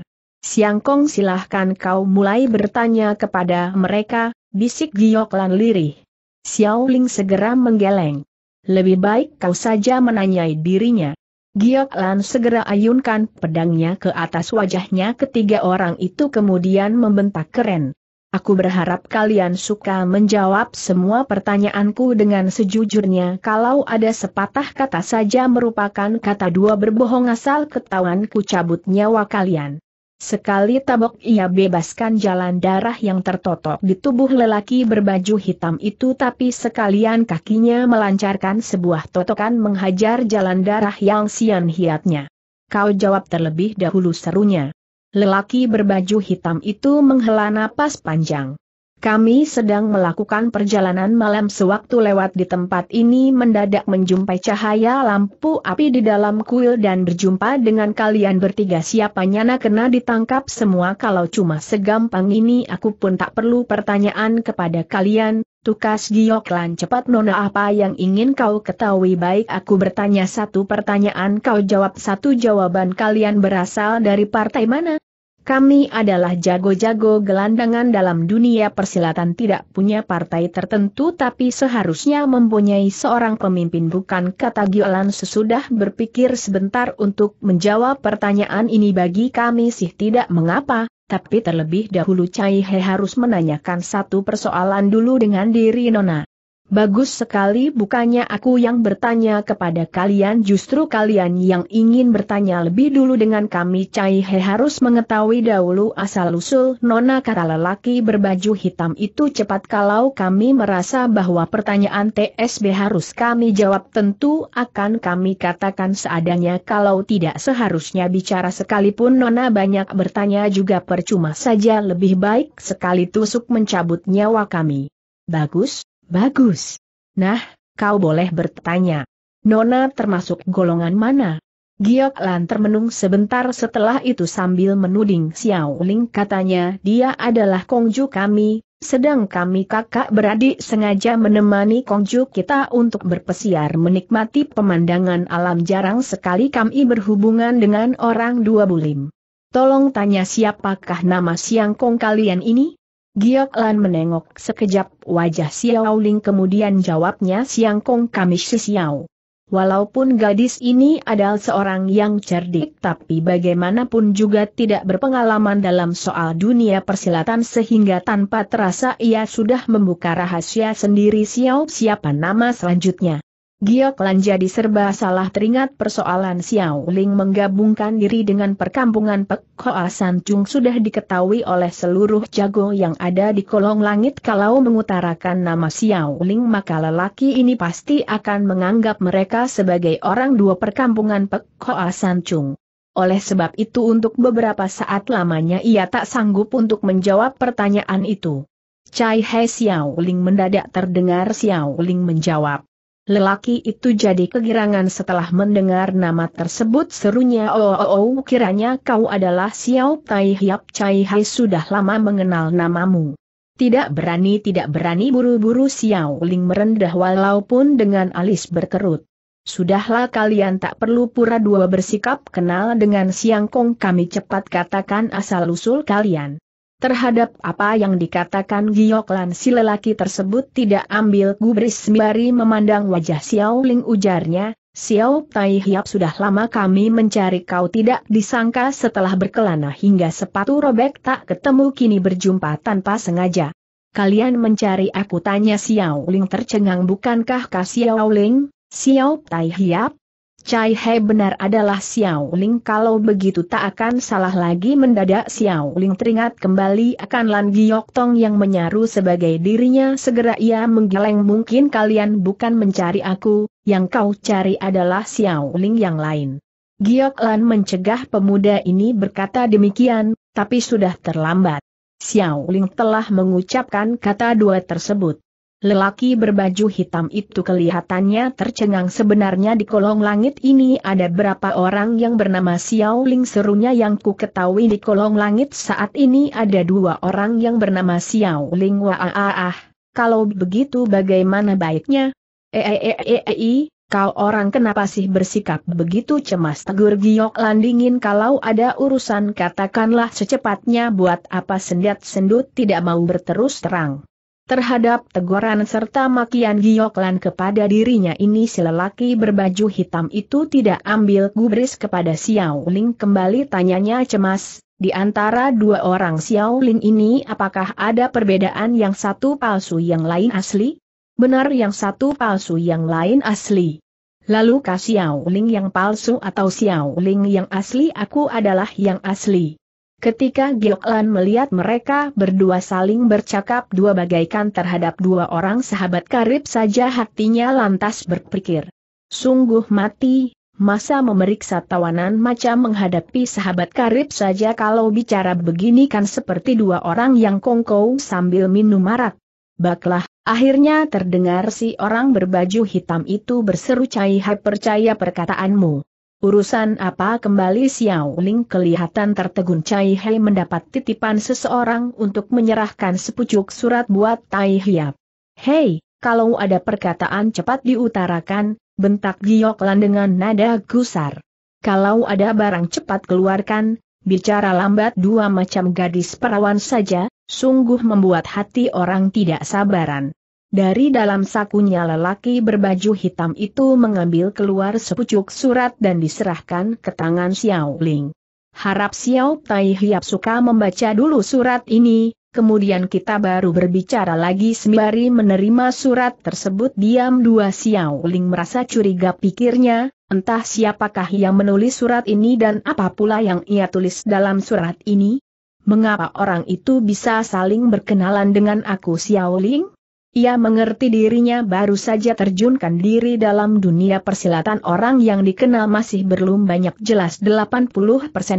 Siangkong silahkan kau mulai bertanya kepada mereka, bisik Gioklan lirih. Xiao Ling segera menggeleng. Lebih baik kau saja menanyai dirinya. Giok Lan segera ayunkan pedangnya ke atas wajahnya ketiga orang itu kemudian membentak keren. Aku berharap kalian suka menjawab semua pertanyaanku dengan sejujurnya kalau ada sepatah kata saja merupakan kata dua berbohong asal ketahuan ku cabut nyawa kalian. Sekali tabok ia bebaskan jalan darah yang tertotok di tubuh lelaki berbaju hitam itu tapi sekalian kakinya melancarkan sebuah totokan menghajar jalan darah yang sian hiatnya. Kau jawab terlebih dahulu serunya. Lelaki berbaju hitam itu menghela napas panjang. Kami sedang melakukan perjalanan malam sewaktu lewat di tempat ini mendadak menjumpai cahaya lampu api di dalam kuil dan berjumpa dengan kalian bertiga siapa nyana kena ditangkap semua kalau cuma segampang ini aku pun tak perlu pertanyaan kepada kalian, Tukas Gioklan cepat nona apa yang ingin kau ketahui baik aku bertanya satu pertanyaan kau jawab satu jawaban kalian berasal dari partai mana? Kami adalah jago-jago gelandangan dalam dunia persilatan tidak punya partai tertentu tapi seharusnya mempunyai seorang pemimpin bukan kata Giolan sesudah berpikir sebentar untuk menjawab pertanyaan ini bagi kami sih tidak mengapa, tapi terlebih dahulu Cai He harus menanyakan satu persoalan dulu dengan diri Nona. Bagus sekali bukannya aku yang bertanya kepada kalian justru kalian yang ingin bertanya lebih dulu dengan kami Cai He harus mengetahui dahulu asal-usul Nona kata lelaki berbaju hitam itu cepat kalau kami merasa bahwa pertanyaan TSB harus kami jawab tentu akan kami katakan seadanya kalau tidak seharusnya bicara sekalipun Nona banyak bertanya juga percuma saja lebih baik sekali tusuk mencabut nyawa kami. Bagus? Bagus. Nah, kau boleh bertanya. Nona termasuk golongan mana? Giok Lan termenung sebentar setelah itu sambil menuding Xiao Ling katanya dia adalah kongju kami, sedang kami kakak beradik sengaja menemani kongju kita untuk berpesiar menikmati pemandangan alam jarang sekali kami berhubungan dengan orang dua bulim. Tolong tanya siapakah nama siang kong kalian ini? Giok Lan menengok sekejap wajah Xiao Ling kemudian jawabnya Siang Kong kami si Xiao. Walaupun gadis ini adalah seorang yang cerdik tapi bagaimanapun juga tidak berpengalaman dalam soal dunia persilatan sehingga tanpa terasa ia sudah membuka rahasia sendiri Xiao siapa nama selanjutnya. Giok Lan jadi serba salah teringat persoalan Xiao Ling menggabungkan diri dengan perkampungan Pek Hoa San Chung sudah diketahui oleh seluruh jago yang ada di kolong langit kalau mengutarakan nama Xiao Ling maka lelaki ini pasti akan menganggap mereka sebagai orang dua perkampungan Pek Hoa San Chung. Oleh sebab itu untuk beberapa saat lamanya ia tak sanggup untuk menjawab pertanyaan itu. Cai He Xiao Ling mendadak terdengar Xiao Ling menjawab. Lelaki itu jadi kegirangan setelah mendengar nama tersebut serunya oh, oh, oh kiranya kau adalah Xiao Tai Hiap Chai Hai sudah lama mengenal namamu. Tidak berani tidak berani buru-buru Xiao Ling merendah walaupun dengan alis berkerut. Sudahlah kalian tak perlu pura-dua bersikap kenal dengan Siang Kong kami cepat katakan asal-usul kalian. Terhadap apa yang dikatakan Giok si lelaki tersebut tidak ambil gubris sembari memandang wajah Xiao Ling ujarnya, Xiao Tai Hiap sudah lama kami mencari kau tidak disangka setelah berkelana hingga sepatu robek tak ketemu kini berjumpa tanpa sengaja. Kalian mencari aku tanya Xiao Ling tercengang bukankah kah Xiao Ling, Xiao Tai Hiap, Cai He benar adalah Xiao Ling kalau begitu tak akan salah lagi mendadak Xiao Ling teringat kembali akan Lan Giok Tong yang menyaru sebagai dirinya segera ia menggeleng mungkin kalian bukan mencari aku, yang kau cari adalah Xiao Ling yang lain. Giok Lan mencegah pemuda ini berkata demikian, tapi sudah terlambat. Xiao Ling telah mengucapkan kata dua tersebut. Lelaki berbaju hitam itu kelihatannya tercengang sebenarnya di kolong langit ini ada berapa orang yang bernama Xiao Ling serunya yang ku ketahui di kolong langit saat ini ada dua orang yang bernama Xiao Ling ah, kalau begitu bagaimana baiknya? Eeeeei, eh, eh, eh, kau orang kenapa sih bersikap begitu cemas tegur giok landingin kalau ada urusan katakanlah secepatnya buat apa sendat sendut tidak mau berterus terang. Terhadap teguran serta makian Gioklan kepada dirinya ini si lelaki berbaju hitam itu tidak ambil gubris kepada Xiao Ling kembali tanyanya cemas, di antara dua orang Xiao Ling ini apakah ada perbedaan yang satu palsu yang lain asli? Benar yang satu palsu yang lain asli. Lalu kah Xiao Ling yang palsu atau Xiao Ling yang asli aku adalah yang asli. Ketika Gioklan melihat mereka berdua saling bercakap dua bagaikan terhadap dua orang sahabat karib saja hatinya lantas berpikir. Sungguh mati, masa memeriksa tawanan macam menghadapi sahabat karib saja kalau bicara begini kan seperti dua orang yang kongkow sambil minum marak. Baklah, akhirnya terdengar si orang berbaju hitam itu berseru Cai Hai percaya perkataanmu. Urusan apa kembali Xiao Ling kelihatan tertegun Cai Hei mendapat titipan seseorang untuk menyerahkan sepucuk surat buat Tai Hiap. Hei, kalau ada perkataan cepat diutarakan, bentak Giok dengan nada gusar. Kalau ada barang cepat keluarkan, bicara lambat dua macam gadis perawan saja, sungguh membuat hati orang tidak sabaran. Dari dalam sakunya lelaki berbaju hitam itu mengambil keluar sepucuk surat dan diserahkan ke tangan Xiao Ling. Harap Xiao Tai Hiap suka membaca dulu surat ini, kemudian kita baru berbicara lagi sembari menerima surat tersebut diam dua Xiao Ling merasa curiga pikirnya, entah siapakah yang menulis surat ini dan apa pula yang ia tulis dalam surat ini? Mengapa orang itu bisa saling berkenalan dengan aku Xiao Ling? Ia mengerti dirinya baru saja terjunkan diri dalam dunia persilatan orang yang dikenal masih belum banyak jelas 80%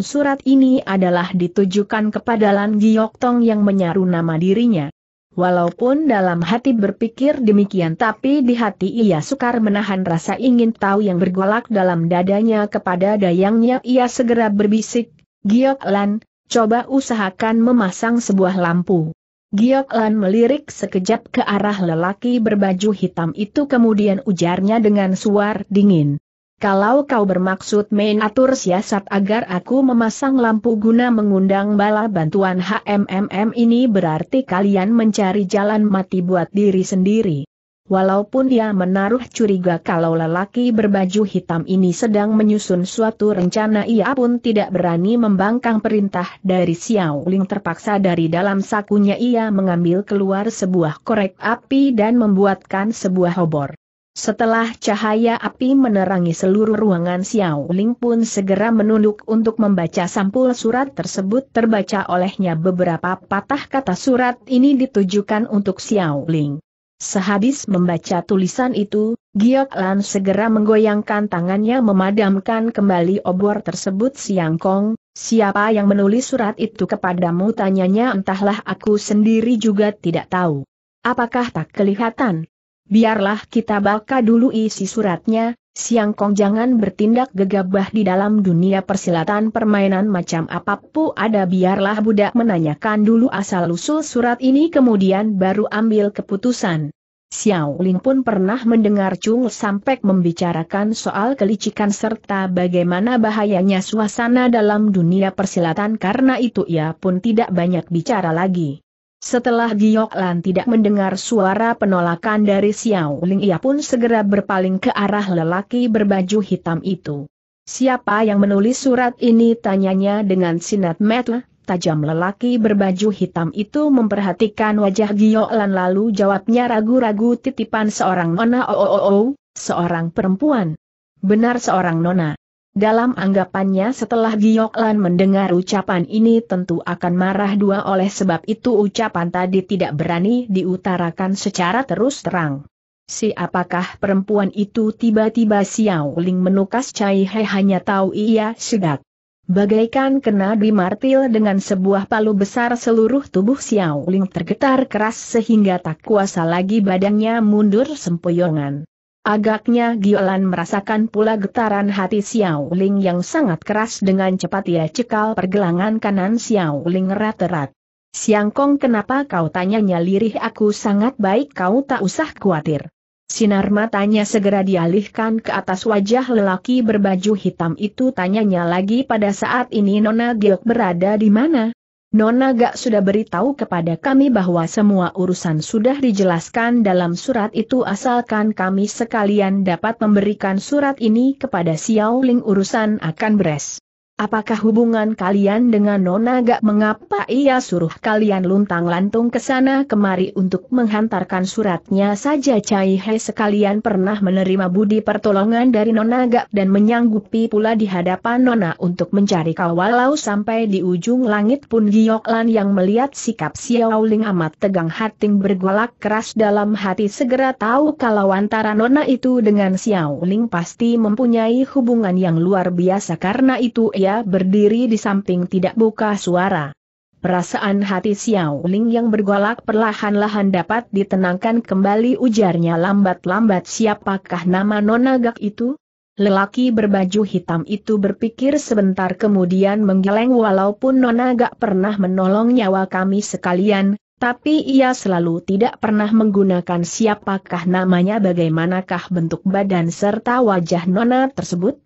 surat ini adalah ditujukan kepada Lan Giok Tong yang menyaru nama dirinya. Walaupun dalam hati berpikir demikian tapi di hati ia sukar menahan rasa ingin tahu yang bergolak dalam dadanya kepada dayangnya ia segera berbisik, Giok Lan, coba usahakan memasang sebuah lampu. Giok Lan melirik sekejap ke arah lelaki berbaju hitam itu kemudian ujarnya dengan suar dingin. Kalau kau bermaksud main atur siasat agar aku memasang lampu guna mengundang bala bantuan HMMM ini berarti kalian mencari jalan mati buat diri sendiri. Walaupun dia menaruh curiga kalau lelaki berbaju hitam ini sedang menyusun suatu rencana ia pun tidak berani membangkang perintah dari Xiao Ling terpaksa dari dalam sakunya ia mengambil keluar sebuah korek api dan membuatkan sebuah obor. Setelah cahaya api menerangi seluruh ruangan Xiao Ling pun segera menunduk untuk membaca sampul surat tersebut terbaca olehnya beberapa patah kata surat ini ditujukan untuk Xiao Ling. Sehabis membaca tulisan itu, Giok Lan segera menggoyangkan tangannya memadamkan kembali obor tersebut Siang Kong, siapa yang menulis surat itu kepadamu tanyanya entahlah aku sendiri juga tidak tahu. Apakah tak kelihatan? Biarlah kita baca dulu isi suratnya, Siang Kong jangan bertindak gegabah di dalam dunia persilatan permainan macam apapun ada biarlah budak menanyakan dulu asal-usul surat ini kemudian baru ambil keputusan. Xiao Ling pun pernah mendengar Chung sampai membicarakan soal kelicikan serta bagaimana bahayanya suasana dalam dunia persilatan karena itu ia pun tidak banyak bicara lagi. Setelah Giok Lan tidak mendengar suara penolakan dari Xiao Ling ia pun segera berpaling ke arah lelaki berbaju hitam itu. Siapa yang menulis surat ini tanyanya dengan sinat mata, tajam lelaki berbaju hitam itu memperhatikan wajah Giok Lan lalu jawabnya ragu-ragu titipan seorang nona oh, oh, oh, oh seorang perempuan. Benar seorang nona. Dalam anggapannya setelah Gioklan mendengar ucapan ini tentu akan marah dua oleh sebab itu ucapan tadi tidak berani diutarakan secara terus terang. Siapakah perempuan itu tiba-tiba Xiao Ling menukas Cai He hanya tahu ia sedak. Bagaikan kena dimartil dengan sebuah palu besar seluruh tubuh Xiao Ling tergetar keras sehingga tak kuasa lagi badannya mundur sempoyongan. Agaknya Giolan merasakan pula getaran hati Xiao Ling yang sangat keras dengan cepat ia cekal pergelangan kanan Xiao Ling rat erat Siang Kong kenapa kau tanyanya lirih aku sangat baik kau tak usah khawatir. Sinar matanya segera dialihkan ke atas wajah lelaki berbaju hitam itu tanyanya lagi pada saat ini Nona Giok berada di mana? Nona Gak sudah beritahu kepada kami bahwa semua urusan sudah dijelaskan dalam surat itu asalkan kami sekalian dapat memberikan surat ini kepada Xiao Ling urusan akan beres. Apakah hubungan kalian dengan Nona gak mengapa ia suruh kalian luntang-lantung ke sana kemari untuk menghantarkan suratnya saja Cai He sekalian pernah menerima budi pertolongan dari Nona gak dan menyanggupi pula di hadapan Nona untuk mencari kawalau sampai di ujung langit pun Giok Lan yang melihat sikap Xiao Ling amat tegang hati bergolak keras dalam hati segera tahu kalau antara Nona itu dengan Xiao Ling pasti mempunyai hubungan yang luar biasa karena itu ia dia berdiri di samping tidak buka suara. Perasaan hati Xiao Ling yang bergolak perlahan-lahan dapat ditenangkan kembali ujarnya lambat-lambat siapakah nama nonagak itu? Lelaki berbaju hitam itu berpikir sebentar kemudian menggeleng walaupun nonagak pernah menolong nyawa kami sekalian, tapi ia selalu tidak pernah menggunakan siapakah namanya bagaimanakah bentuk badan serta wajah nona tersebut.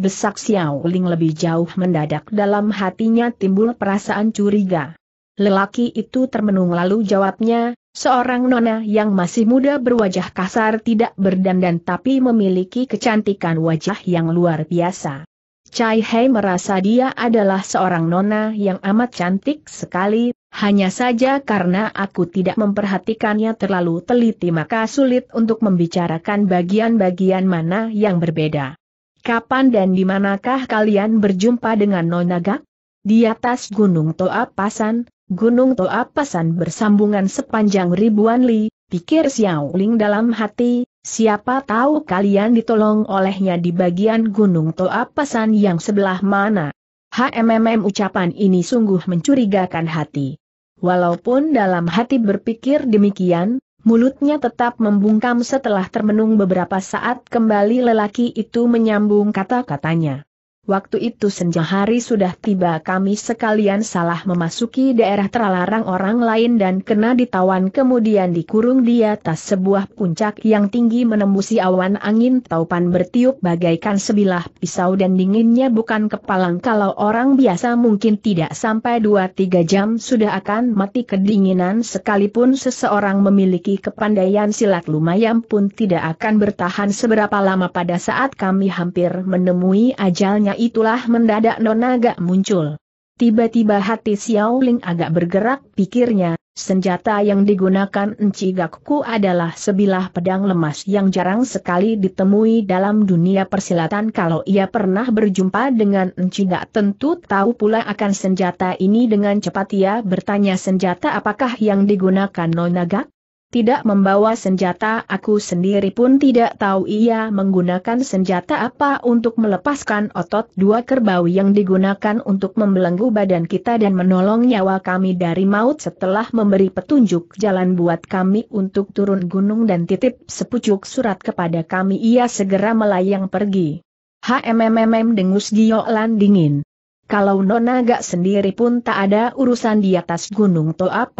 Desak Xiao Ling lebih jauh mendadak dalam hatinya timbul perasaan curiga. Lelaki itu termenung lalu jawabnya, seorang nona yang masih muda berwajah kasar tidak berdandan tapi memiliki kecantikan wajah yang luar biasa. Chai Hei merasa dia adalah seorang nona yang amat cantik sekali, hanya saja karena aku tidak memperhatikannya terlalu teliti maka sulit untuk membicarakan bagian-bagian mana yang berbeda. Kapan dan di manakah kalian berjumpa dengan Nonaga? Di atas Gunung Toa Pasan, Gunung Toa Pasan bersambungan sepanjang ribuan li, pikir Xiao Ling dalam hati, siapa tahu kalian ditolong olehnya di bagian Gunung Toa Pasan yang sebelah mana. HMMM ucapan ini sungguh mencurigakan hati. Walaupun dalam hati berpikir demikian, Mulutnya tetap membungkam setelah termenung beberapa saat kembali lelaki itu menyambung kata-katanya. Waktu itu senja hari sudah tiba kami sekalian salah memasuki daerah terlarang orang lain dan kena ditawan kemudian dikurung di atas sebuah puncak yang tinggi menembusi awan angin taupan bertiup bagaikan sebilah pisau dan dinginnya bukan kepalang kalau orang biasa mungkin tidak sampai 2-3 jam sudah akan mati kedinginan sekalipun seseorang memiliki kepandaian silat lumayan pun tidak akan bertahan seberapa lama pada saat kami hampir menemui ajalnya hanya itulah mendadak Nona nonaga muncul. Tiba-tiba hati Xiao Ling agak bergerak pikirnya, senjata yang digunakan Enci Gakku adalah sebilah pedang lemas yang jarang sekali ditemui dalam dunia persilatan kalau ia pernah berjumpa dengan Enci Gak tentu tahu pula akan senjata ini dengan cepat ia bertanya senjata apakah yang digunakan Nonagak? tidak membawa senjata aku sendiri pun tidak tahu ia menggunakan senjata apa untuk melepaskan otot dua kerbau yang digunakan untuk membelenggu badan kita dan menolong nyawa kami dari maut setelah memberi petunjuk jalan buat kami untuk turun gunung dan titip sepucuk surat kepada kami ia segera melayang pergi. HMMM dengus Giolan dingin kalau Nona gak sendiri pun tak ada urusan di atas gunung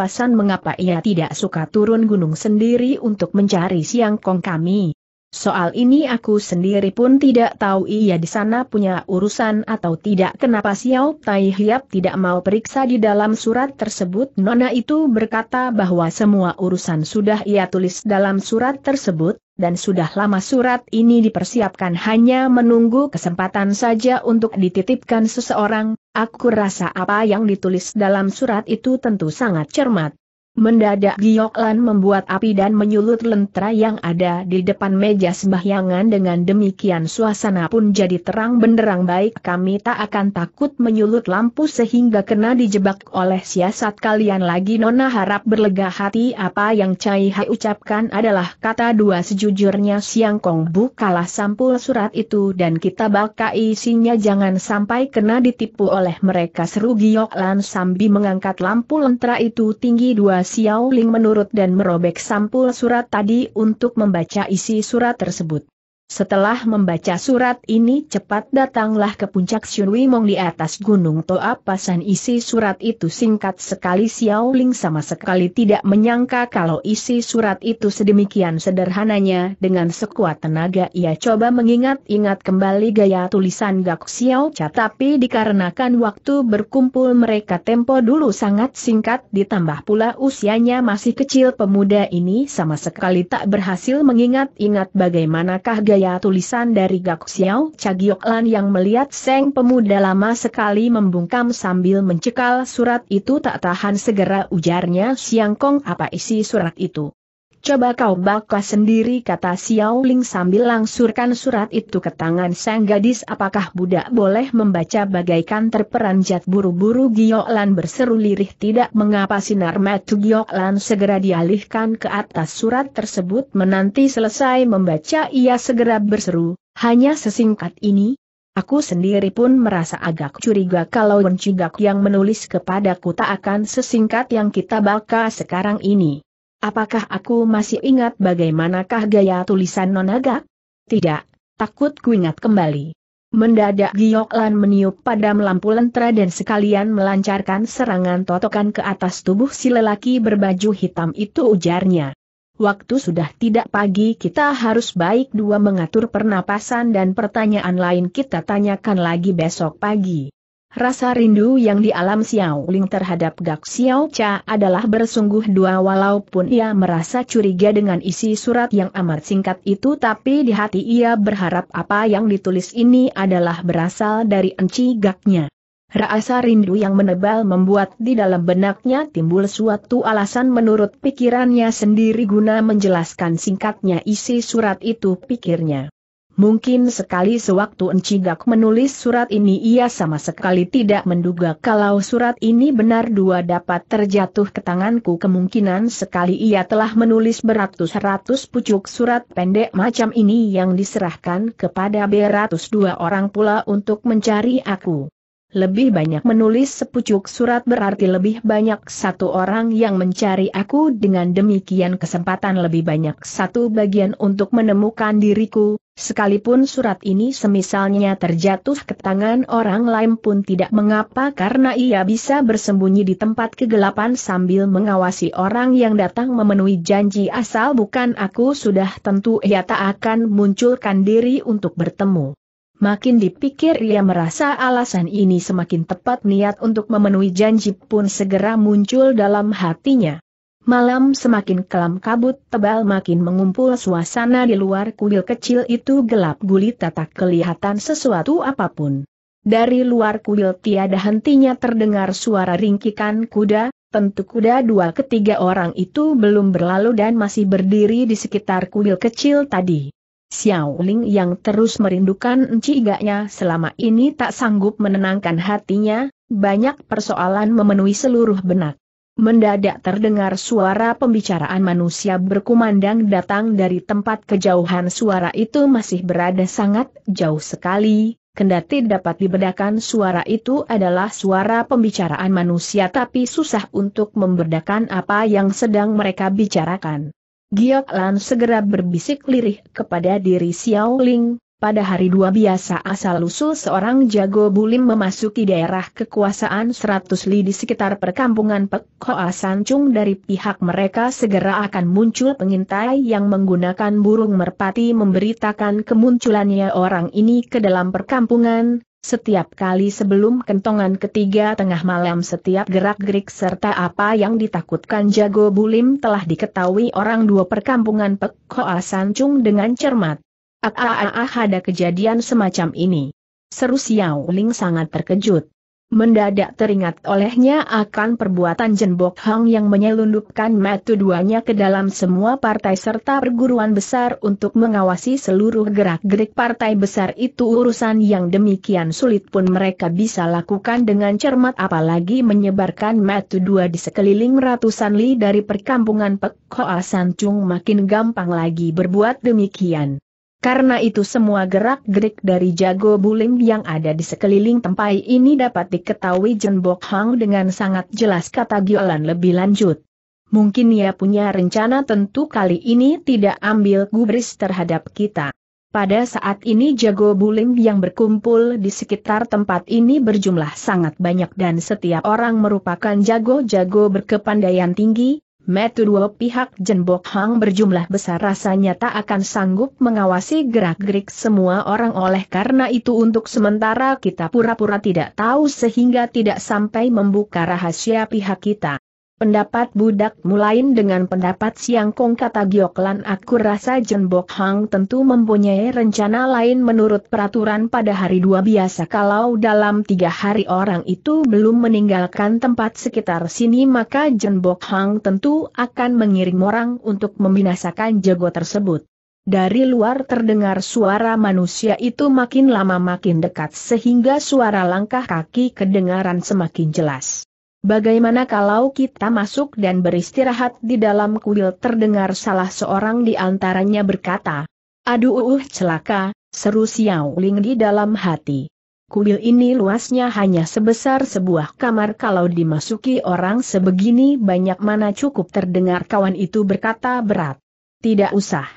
san mengapa ia tidak suka turun gunung sendiri untuk mencari siang kong kami. Soal ini aku sendiri pun tidak tahu ia di sana punya urusan atau tidak kenapa Xiao Tai Hiap tidak mau periksa di dalam surat tersebut Nona itu berkata bahwa semua urusan sudah ia tulis dalam surat tersebut, dan sudah lama surat ini dipersiapkan hanya menunggu kesempatan saja untuk dititipkan seseorang, aku rasa apa yang ditulis dalam surat itu tentu sangat cermat. Mendadak Gioklan membuat api dan menyulut lentera yang ada di depan meja sembahyangan dengan demikian suasana pun jadi terang benderang baik kami tak akan takut menyulut lampu sehingga kena dijebak oleh siasat kalian lagi Nona harap berlega hati apa yang Cai Hai ucapkan adalah kata dua sejujurnya Siang Kong bukalah sampul surat itu dan kita baca isinya jangan sampai kena ditipu oleh mereka seru Gioklan sambil mengangkat lampu lentera itu tinggi dua Xiao Ling menurut dan merobek sampul surat tadi untuk membaca isi surat tersebut. Setelah membaca surat ini cepat datanglah ke puncak Mong di atas gunung Toa Pasan isi surat itu singkat sekali Xiao Ling sama sekali tidak menyangka kalau isi surat itu sedemikian sederhananya dengan sekuat tenaga ia coba mengingat-ingat kembali gaya tulisan Gak Xiao Cha tapi dikarenakan waktu berkumpul mereka tempo dulu sangat singkat ditambah pula usianya masih kecil pemuda ini sama sekali tak berhasil mengingat-ingat bagaimanakah gaya cahaya tulisan dari Gak Xiao Chagioklan yang melihat Seng pemuda lama sekali membungkam sambil mencekal surat itu tak tahan segera ujarnya Siang Kong apa isi surat itu. Coba kau baca sendiri kata Xiao Ling sambil langsurkan surat itu ke tangan sang gadis apakah budak boleh membaca bagaikan terperanjat buru-buru Gyo Lan berseru lirih tidak mengapa sinar mata Lan segera dialihkan ke atas surat tersebut menanti selesai membaca ia segera berseru, hanya sesingkat ini? Aku sendiri pun merasa agak curiga kalau Wencigak yang menulis kepadaku tak akan sesingkat yang kita baca sekarang ini. Apakah aku masih ingat bagaimanakah gaya tulisan nonagak? Tidak, takut ku ingat kembali. Mendadak Giok Lan meniup padam lampu lentera dan sekalian melancarkan serangan totokan ke atas tubuh si lelaki berbaju hitam itu ujarnya. Waktu sudah tidak pagi kita harus baik dua mengatur pernapasan dan pertanyaan lain kita tanyakan lagi besok pagi. Rasa rindu yang dialam Xiao Ling terhadap Gak Xiao Cha adalah bersungguh dua walaupun ia merasa curiga dengan isi surat yang amat singkat itu tapi di hati ia berharap apa yang ditulis ini adalah berasal dari enci Gaknya. Rasa rindu yang menebal membuat di dalam benaknya timbul suatu alasan menurut pikirannya sendiri guna menjelaskan singkatnya isi surat itu pikirnya. Mungkin sekali sewaktu Encigak menulis surat ini ia sama sekali tidak menduga kalau surat ini benar dua dapat terjatuh ke tanganku kemungkinan sekali ia telah menulis beratus-ratus pucuk surat pendek macam ini yang diserahkan kepada beratus dua orang pula untuk mencari aku lebih banyak menulis sepucuk surat berarti lebih banyak satu orang yang mencari aku dengan demikian kesempatan lebih banyak satu bagian untuk menemukan diriku, sekalipun surat ini semisalnya terjatuh ke tangan orang lain pun tidak mengapa karena ia bisa bersembunyi di tempat kegelapan sambil mengawasi orang yang datang memenuhi janji asal bukan aku sudah tentu ia tak akan munculkan diri untuk bertemu. Makin dipikir ia merasa alasan ini semakin tepat niat untuk memenuhi janji pun segera muncul dalam hatinya. Malam semakin kelam kabut tebal makin mengumpul suasana di luar kuil kecil itu gelap gulita tak kelihatan sesuatu apapun. Dari luar kuil tiada hentinya terdengar suara ringkikan kuda, tentu kuda dua ketiga orang itu belum berlalu dan masih berdiri di sekitar kuil kecil tadi. Xiaoling yang terus merindukan enciganya selama ini tak sanggup menenangkan hatinya, banyak persoalan memenuhi seluruh benak. Mendadak terdengar suara pembicaraan manusia berkumandang datang dari tempat kejauhan suara itu masih berada sangat jauh sekali, kendati dapat dibedakan suara itu adalah suara pembicaraan manusia tapi susah untuk membedakan apa yang sedang mereka bicarakan. Giok Lan segera berbisik lirih kepada diri Xiao Ling, pada hari dua biasa asal-usul seorang jago bulim memasuki daerah kekuasaan 100 li di sekitar perkampungan Pek Hoa Sancung dari pihak mereka segera akan muncul pengintai yang menggunakan burung merpati memberitakan kemunculannya orang ini ke dalam perkampungan, setiap kali sebelum kentongan ketiga tengah malam setiap gerak-gerik serta apa yang ditakutkan Jago Bulim telah diketahui orang dua perkampungan Pek Sancung dengan cermat. Ah, ah, ah, ah ada kejadian semacam ini. Seru Xiao Ling sangat terkejut. Mendadak teringat olehnya akan perbuatan Jenbok Hang yang menyelundupkan metu duanya ke dalam semua partai serta perguruan besar untuk mengawasi seluruh gerak-gerik partai besar itu urusan yang demikian sulit pun mereka bisa lakukan dengan cermat apalagi menyebarkan metu dua di sekeliling ratusan li dari perkampungan Pek Hoa makin gampang lagi berbuat demikian. Karena itu semua gerak-gerik dari jago bulim yang ada di sekeliling tempai ini dapat diketahui Jen Bok Hang dengan sangat jelas kata Giolan lebih lanjut. Mungkin ia punya rencana tentu kali ini tidak ambil gubris terhadap kita. Pada saat ini jago bulim yang berkumpul di sekitar tempat ini berjumlah sangat banyak dan setiap orang merupakan jago-jago berkepandaian tinggi, Metu dua pihak Jenbok Hang berjumlah besar rasanya tak akan sanggup mengawasi gerak-gerik semua orang oleh karena itu untuk sementara kita pura-pura tidak tahu sehingga tidak sampai membuka rahasia pihak kita. Pendapat budak mulain dengan pendapat siang kong kata Gioklan aku rasa Jen Bok Hang tentu mempunyai rencana lain menurut peraturan pada hari dua biasa kalau dalam tiga hari orang itu belum meninggalkan tempat sekitar sini maka Jen Bok Hang tentu akan mengirim orang untuk membinasakan jago tersebut. Dari luar terdengar suara manusia itu makin lama makin dekat sehingga suara langkah kaki kedengaran semakin jelas. Bagaimana kalau kita masuk dan beristirahat di dalam kuil terdengar salah seorang di antaranya berkata. Aduh uh, uh, celaka, seru Xiao Ling di dalam hati. Kuil ini luasnya hanya sebesar sebuah kamar kalau dimasuki orang sebegini banyak mana cukup terdengar kawan itu berkata berat. Tidak usah.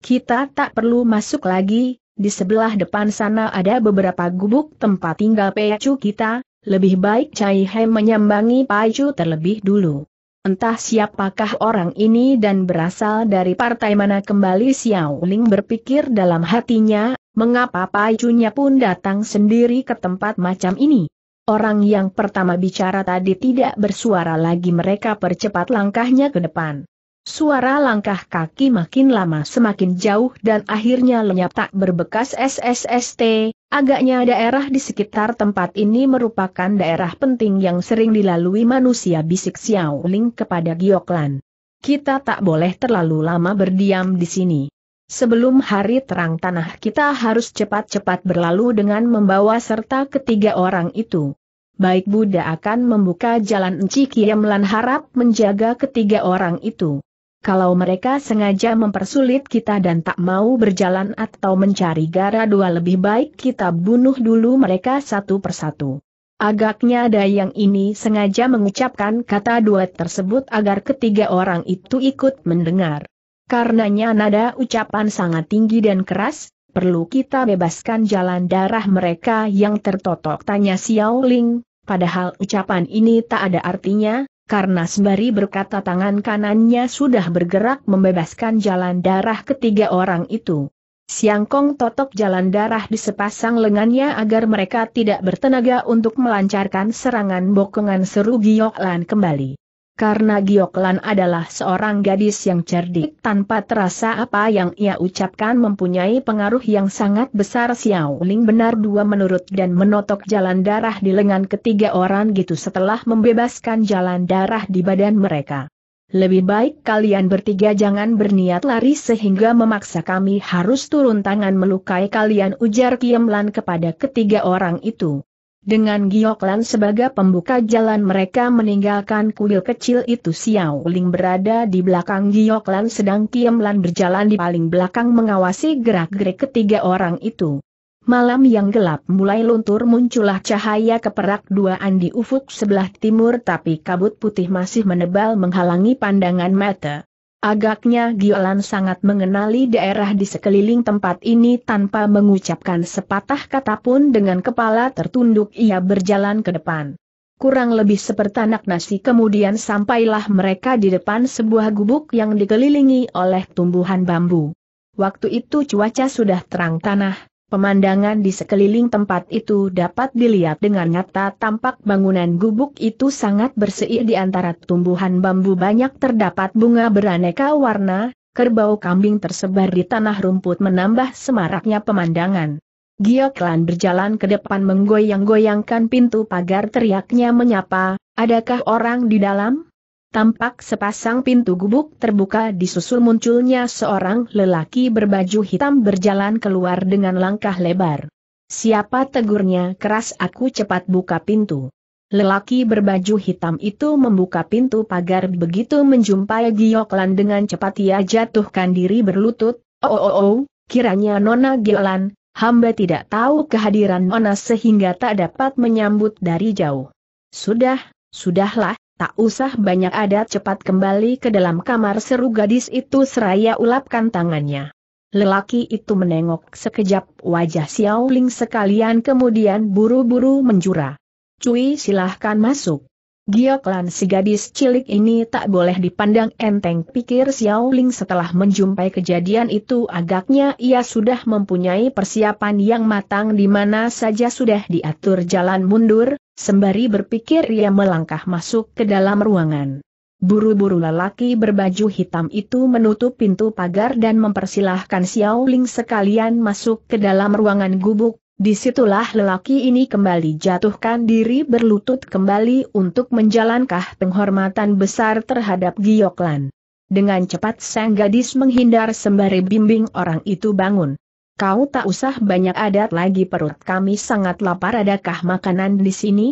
Kita tak perlu masuk lagi, di sebelah depan sana ada beberapa gubuk tempat tinggal peyacu kita, lebih baik Cai He menyambangi Pai Chu terlebih dulu. Entah siapakah orang ini dan berasal dari partai mana kembali Xiao Ling berpikir dalam hatinya, mengapa Pai Chunya pun datang sendiri ke tempat macam ini. Orang yang pertama bicara tadi tidak bersuara lagi mereka percepat langkahnya ke depan. Suara langkah kaki makin lama semakin jauh dan akhirnya lenyap tak berbekas SSST, agaknya daerah di sekitar tempat ini merupakan daerah penting yang sering dilalui manusia bisik Xiao Ling kepada Gioklan. Kita tak boleh terlalu lama berdiam di sini. Sebelum hari terang tanah kita harus cepat-cepat berlalu dengan membawa serta ketiga orang itu. Baik Buddha akan membuka jalan Enci Kiamlan harap menjaga ketiga orang itu kalau mereka sengaja mempersulit kita dan tak mau berjalan atau mencari gara dua lebih baik kita bunuh dulu mereka satu persatu. Agaknya ada yang ini sengaja mengucapkan kata dua tersebut agar ketiga orang itu ikut mendengar. Karenanya nada ucapan sangat tinggi dan keras, perlu kita bebaskan jalan darah mereka yang tertotok tanya Xiao Ling, padahal ucapan ini tak ada artinya, karena sembari berkata tangan kanannya sudah bergerak membebaskan jalan darah ketiga orang itu. Siangkong totok jalan darah di sepasang lengannya agar mereka tidak bertenaga untuk melancarkan serangan bokongan seru Gioklan kembali karena Gioklan adalah seorang gadis yang cerdik tanpa terasa apa yang ia ucapkan mempunyai pengaruh yang sangat besar Xiao Ling benar dua menurut dan menotok jalan darah di lengan ketiga orang gitu setelah membebaskan jalan darah di badan mereka. Lebih baik kalian bertiga jangan berniat lari sehingga memaksa kami harus turun tangan melukai kalian ujar Kiemlan kepada ketiga orang itu. Dengan Gioklan sebagai pembuka jalan mereka meninggalkan kuil kecil itu Xiao Ling berada di belakang Gioklan sedang Kiemlan berjalan di paling belakang mengawasi gerak-gerik ketiga orang itu. Malam yang gelap mulai luntur muncullah cahaya keperak duaan di ufuk sebelah timur tapi kabut putih masih menebal menghalangi pandangan mata. Agaknya Giolan sangat mengenali daerah di sekeliling tempat ini tanpa mengucapkan sepatah kata pun dengan kepala tertunduk ia berjalan ke depan. Kurang lebih seperti anak nasi kemudian sampailah mereka di depan sebuah gubuk yang dikelilingi oleh tumbuhan bambu. Waktu itu cuaca sudah terang tanah, Pemandangan di sekeliling tempat itu dapat dilihat dengan nyata tampak bangunan gubuk itu sangat bersih di antara tumbuhan bambu banyak terdapat bunga beraneka warna, kerbau kambing tersebar di tanah rumput menambah semaraknya pemandangan. Gioklan berjalan ke depan menggoyang-goyangkan pintu pagar teriaknya menyapa, adakah orang di dalam? tampak sepasang pintu gubuk terbuka disusul munculnya seorang lelaki berbaju hitam berjalan keluar dengan langkah lebar. Siapa tegurnya keras aku cepat buka pintu. Lelaki berbaju hitam itu membuka pintu pagar begitu menjumpai Gioklan dengan cepat ia jatuhkan diri berlutut, oh oh oh, oh kiranya Nona Gioklan, hamba tidak tahu kehadiran Nona sehingga tak dapat menyambut dari jauh. Sudah, sudahlah, Tak usah banyak adat cepat kembali ke dalam kamar seru gadis itu seraya ulapkan tangannya. Lelaki itu menengok sekejap wajah Xiao Ling sekalian kemudian buru-buru menjura. Cui silahkan masuk. Gioklan si gadis cilik ini tak boleh dipandang enteng pikir Xiao Ling setelah menjumpai kejadian itu agaknya ia sudah mempunyai persiapan yang matang di mana saja sudah diatur jalan mundur, Sembari berpikir ia melangkah masuk ke dalam ruangan. Buru-buru lelaki berbaju hitam itu menutup pintu pagar dan mempersilahkan Xiao Ling sekalian masuk ke dalam ruangan gubuk, disitulah lelaki ini kembali jatuhkan diri berlutut kembali untuk menjalankah penghormatan besar terhadap Gioklan. Dengan cepat sang gadis menghindar sembari bimbing orang itu bangun. Kau tak usah banyak adat lagi perut kami sangat lapar adakah makanan di sini?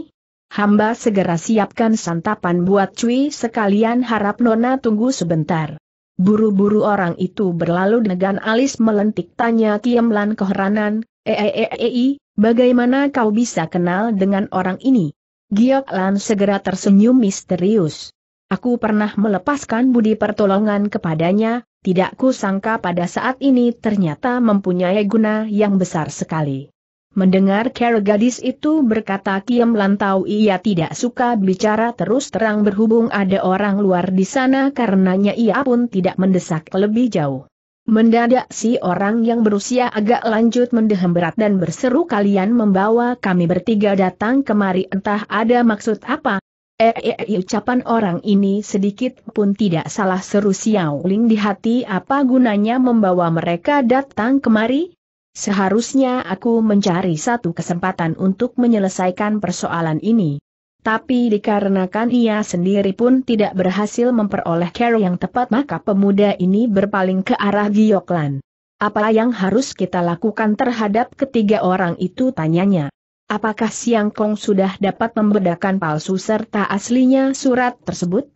Hamba segera siapkan santapan buat cuy sekalian harap nona tunggu sebentar. Buru-buru orang itu berlalu dengan alis melentik tanya Kiemlan keheranan, eeeei, eh, eh, eh, bagaimana kau bisa kenal dengan orang ini? Giok Lan segera tersenyum misterius. Aku pernah melepaskan budi pertolongan kepadanya, tidak kusangka pada saat ini ternyata mempunyai guna yang besar sekali. Mendengar cara gadis itu berkata Kiam Lantau ia tidak suka bicara terus terang berhubung ada orang luar di sana karenanya ia pun tidak mendesak lebih jauh. Mendadak si orang yang berusia agak lanjut mendehem berat dan berseru kalian membawa kami bertiga datang kemari entah ada maksud apa, Eee, eh, eh, eh, ucapan orang ini sedikit pun tidak salah seru Xiao Ling di hati apa gunanya membawa mereka datang kemari? Seharusnya aku mencari satu kesempatan untuk menyelesaikan persoalan ini. Tapi dikarenakan ia sendiri pun tidak berhasil memperoleh care yang tepat maka pemuda ini berpaling ke arah Gioklan. Apa yang harus kita lakukan terhadap ketiga orang itu tanyanya. Apakah Siang Kong sudah dapat membedakan palsu serta aslinya surat tersebut?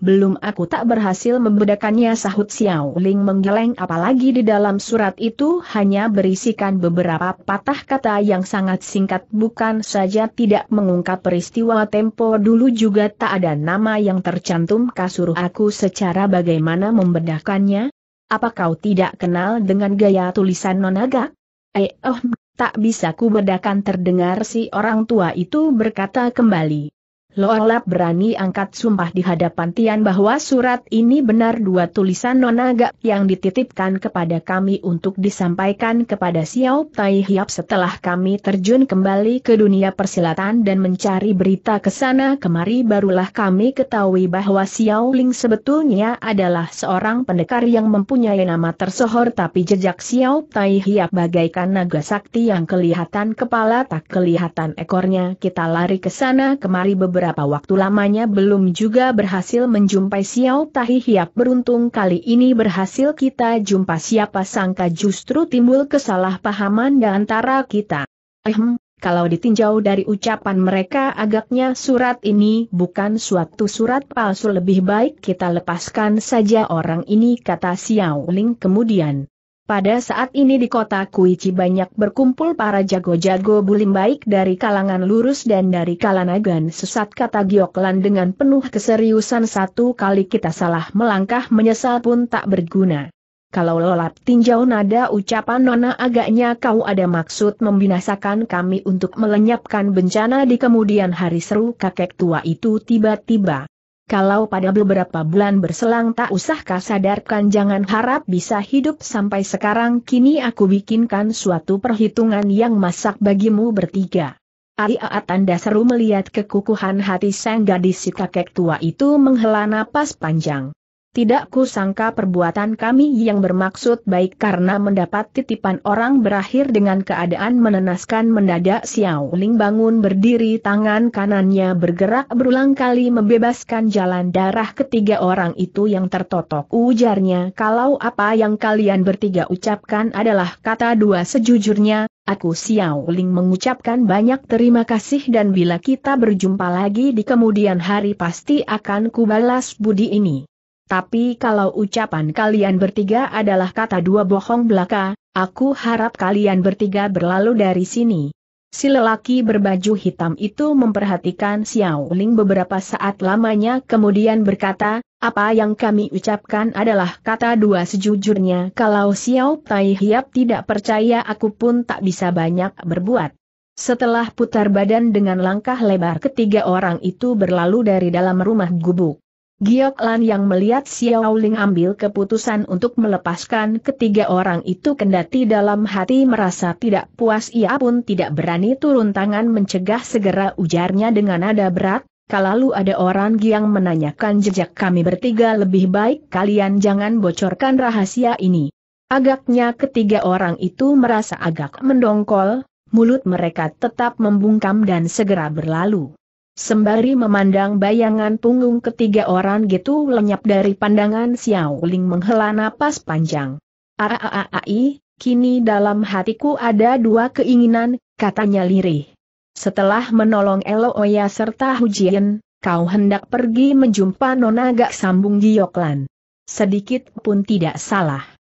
Belum aku tak berhasil membedakannya sahut Xiao Ling menggeleng apalagi di dalam surat itu hanya berisikan beberapa patah kata yang sangat singkat bukan saja tidak mengungkap peristiwa tempo dulu juga tak ada nama yang tercantum kasuruh aku secara bagaimana membedakannya? Apa kau tidak kenal dengan gaya tulisan nonaga? Eh, oh, Tak bisa kubedakan terdengar si orang tua itu berkata kembali. Loalap berani angkat sumpah di hadapan Tian bahwa surat ini benar dua tulisan nonaga yang dititipkan kepada kami untuk disampaikan kepada Xiao Tai Hiap setelah kami terjun kembali ke dunia persilatan dan mencari berita ke sana kemari barulah kami ketahui bahwa Xiao Ling sebetulnya adalah seorang pendekar yang mempunyai nama tersohor tapi jejak Xiao Tai Hiap bagaikan naga sakti yang kelihatan kepala tak kelihatan ekornya kita lari ke sana kemari beberapa beberapa waktu lamanya belum juga berhasil menjumpai Xiao Tahi Hiap beruntung kali ini berhasil kita jumpa siapa sangka justru timbul kesalahpahaman di antara kita. Ehem, kalau ditinjau dari ucapan mereka agaknya surat ini bukan suatu surat palsu lebih baik kita lepaskan saja orang ini kata Xiao Ling kemudian. Pada saat ini di kota Kuichi banyak berkumpul para jago-jago bulim baik dari kalangan lurus dan dari kalangan sesat kata Gioklan dengan penuh keseriusan satu kali kita salah melangkah menyesal pun tak berguna. Kalau lolap tinjau nada ucapan Nona agaknya kau ada maksud membinasakan kami untuk melenyapkan bencana di kemudian hari seru kakek tua itu tiba-tiba. Kalau pada beberapa bulan berselang tak usah kau sadarkan jangan harap bisa hidup sampai sekarang kini aku bikinkan suatu perhitungan yang masak bagimu bertiga. Ariaa tanda seru melihat kekukuhan hati sang gadis si kakek tua itu menghela napas panjang. Tidak kusangka perbuatan kami yang bermaksud baik karena mendapat titipan orang berakhir dengan keadaan menenaskan mendadak Xiao Ling bangun berdiri tangan kanannya bergerak berulang kali membebaskan jalan darah ketiga orang itu yang tertotok ujarnya kalau apa yang kalian bertiga ucapkan adalah kata dua sejujurnya, Aku Xiao Ling mengucapkan banyak terima kasih dan bila kita berjumpa lagi di kemudian hari pasti akan kubalas budi ini. Tapi kalau ucapan kalian bertiga adalah kata dua bohong belaka, aku harap kalian bertiga berlalu dari sini. Si lelaki berbaju hitam itu memperhatikan Xiao Ling beberapa saat lamanya kemudian berkata, apa yang kami ucapkan adalah kata dua sejujurnya kalau Xiao Tai Hiap tidak percaya aku pun tak bisa banyak berbuat. Setelah putar badan dengan langkah lebar ketiga orang itu berlalu dari dalam rumah gubuk. Giok Lan yang melihat Xiao Ling ambil keputusan untuk melepaskan ketiga orang itu kendati dalam hati merasa tidak puas ia pun tidak berani turun tangan mencegah segera ujarnya dengan nada berat, kalau ada orang yang menanyakan jejak kami bertiga lebih baik kalian jangan bocorkan rahasia ini. Agaknya ketiga orang itu merasa agak mendongkol, mulut mereka tetap membungkam dan segera berlalu. Sembari memandang bayangan punggung ketiga orang gitu lenyap dari pandangan Xiao Ling menghela napas panjang. Aaai, kini dalam hatiku ada dua keinginan, katanya lirih. Setelah menolong Oya serta Hujian, kau hendak pergi menjumpa Nona Gak Sambung Gioklan. Sedikit pun tidak salah.